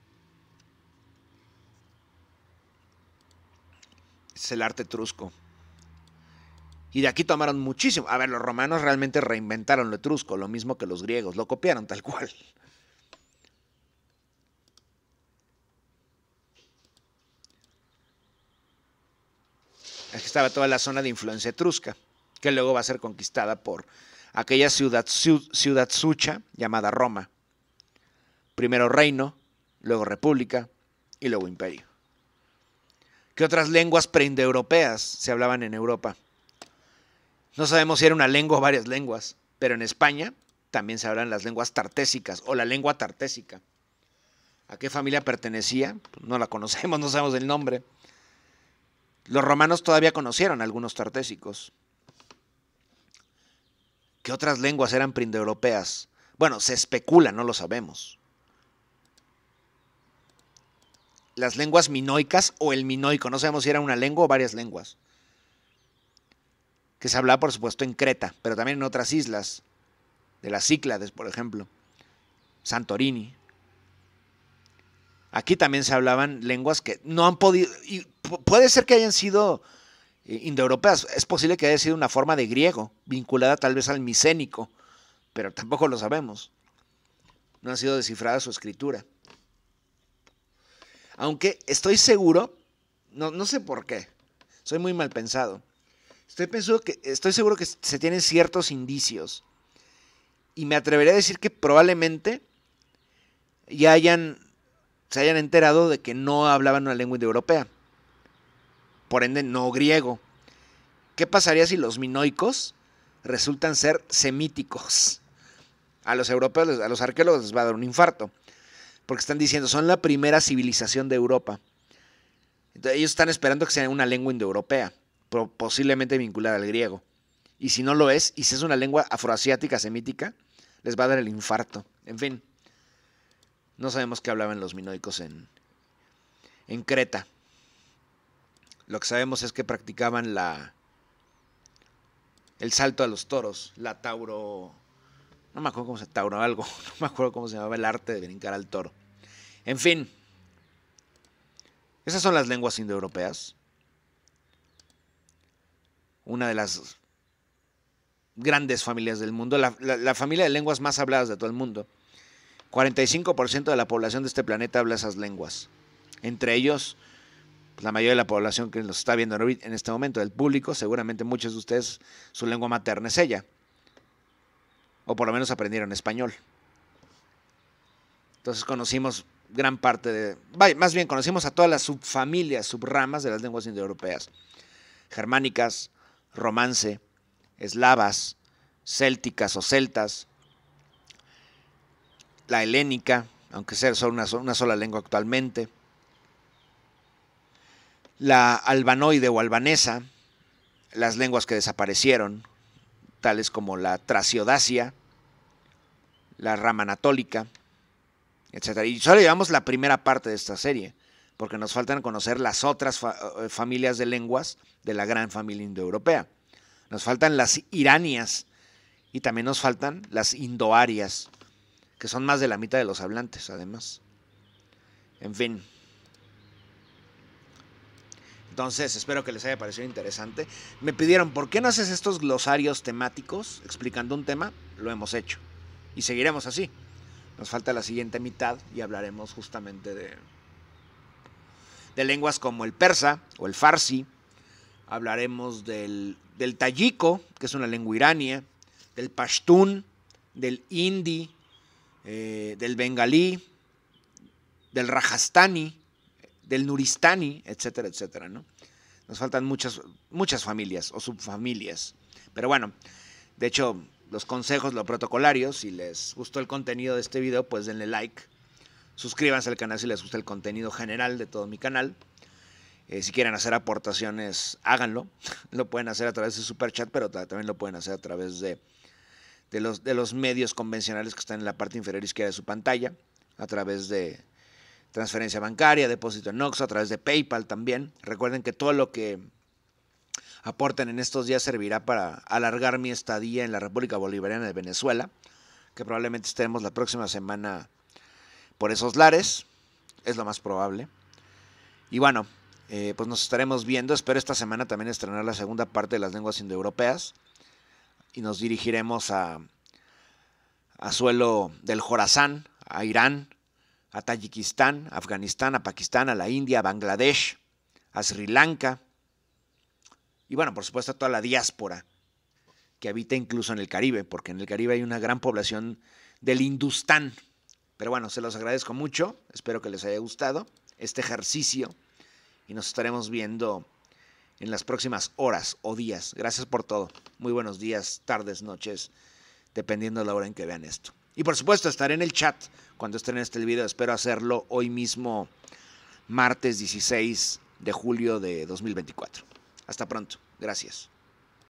Es el arte etrusco. Y de aquí tomaron muchísimo. A ver, los romanos realmente reinventaron lo etrusco, lo mismo que los griegos, lo copiaron tal cual. Aquí estaba toda la zona de influencia etrusca, que luego va a ser conquistada por aquella ciudad, ciudad sucha llamada Roma. Primero reino, luego república y luego imperio. ¿Qué otras lenguas preindoeuropeas se hablaban en Europa? No sabemos si era una lengua o varias lenguas, pero en España también se hablan las lenguas tartésicas o la lengua tartésica. ¿A qué familia pertenecía? Pues no la conocemos, no sabemos el nombre. Los romanos todavía conocieron algunos tartésicos. ¿Qué otras lenguas eran preindoeuropeas? Bueno, se especula, no lo sabemos. las lenguas minoicas o el minoico. No sabemos si era una lengua o varias lenguas. Que se hablaba, por supuesto, en Creta, pero también en otras islas, de las Cíclades, por ejemplo, Santorini. Aquí también se hablaban lenguas que no han podido. Y puede ser que hayan sido eh, indoeuropeas. Es posible que haya sido una forma de griego, vinculada tal vez al micénico, pero tampoco lo sabemos. No ha sido descifrada su escritura. Aunque estoy seguro, no, sé por qué, soy muy mal pensado. Estoy, pensado que, estoy seguro que se tienen ciertos indicios. Y me atrevería a decir que probablemente ya hayan, se hayan enterado de que no hablaban una lengua indoeuropea. Por ende, no griego. ¿Qué pasaría si los minoicos resultan ser semíticos? A los europeos, a los arqueólogos les va a dar un infarto porque están diciendo, son la primera civilización de Europa. Entonces, ellos están esperando que sea una lengua indoeuropea, posiblemente vinculada al griego. Y si no lo es, y si es una lengua afroasiática semítica, les va a dar el infarto. En fin, no sabemos qué hablaban los minoicos en, en Creta. Lo que sabemos es que practicaban la el salto a los toros, la tauro, no me acuerdo cómo se tauro algo, no me acuerdo cómo se llamaba el arte de brincar al toro. En fin, esas son las lenguas indoeuropeas. Una de las grandes familias del mundo, la, familia de lenguas más habladas de todo el mundo. 45% de la población de este planeta habla esas lenguas. Entre ellos, pues, la mayoría de la población que nos está viendo en este momento, el público, seguramente muchos de ustedes, su lengua materna es ella. O por lo menos aprendieron español. Entonces conocimos gran parte de... más bien conocemos a todas las subfamilias, subramas de las lenguas indoeuropeas. Germánicas, romance, eslavas, célticas o celtas, la helénica, aunque sea solo una, una sola lengua actualmente, la albanoide o albanesa, las lenguas que desaparecieron, tales como la traciodacia, la rama anatólica, y solo llevamos la primera parte de esta serie, porque nos faltan conocer las otras eh, familias de lenguas de la gran familia indoeuropea. Nos faltan las iranias y también nos faltan las indoarias, que son más de la mitad de los hablantes, además. En fin. Entonces, espero que les haya parecido interesante. Me pidieron, ¿por qué no haces estos glosarios temáticos explicando un tema? Lo hemos hecho. Y seguiremos así. Nos falta la siguiente mitad y hablaremos justamente de, de lenguas como el persa o el farsi. Hablaremos del, del tayiko, que es una lengua iraní, del pashtun, del hindi, eh, del bengalí, del rajastani, del nuristani, etcétera, etcétera. ¿no? Nos faltan muchas, muchas familias o subfamilias. Pero bueno, de hecho, los consejos, los protocolarios, Si les gustó el contenido de este video, pues denle like. Suscríbanse al canal si les gusta el contenido general de todo mi canal. Eh, si quieren hacer aportaciones, háganlo. Lo pueden hacer a través de chat, pero también lo pueden hacer a través de, los, de los medios convencionales que están en la parte inferior izquierda de su pantalla, a través de transferencia bancaria, depósito en Oxxo, a través de PayPal también. Recuerden que todo lo que aporten en estos días servirá para alargar mi estadía en la República Bolivariana de Venezuela, que probablemente estaremos la próxima semana por esos lares, es lo más probable. Y bueno, eh, pues nos estaremos viendo, espero esta semana también estrenar la segunda parte de las lenguas indoeuropeas y nos dirigiremos a, a suelo del Jorazán, a Irán, a Tayikistán, a Afganistán, a Pakistán, a la India, a Bangladesh, a Sri Lanka, y bueno, por supuesto, a toda la diáspora que habita incluso en el Caribe, porque en el Caribe hay una gran población del hindustán. Pero bueno, se los agradezco mucho, espero que les haya gustado este ejercicio y nos estaremos viendo en las próximas horas o días. Gracias por todo. Muy buenos días, tardes, noches, dependiendo de la hora en que vean esto. Y por supuesto, estaré en el chat cuando estén en este video. Espero hacerlo hoy mismo, martes 16 de julio de 2024. Hasta pronto. Gracias.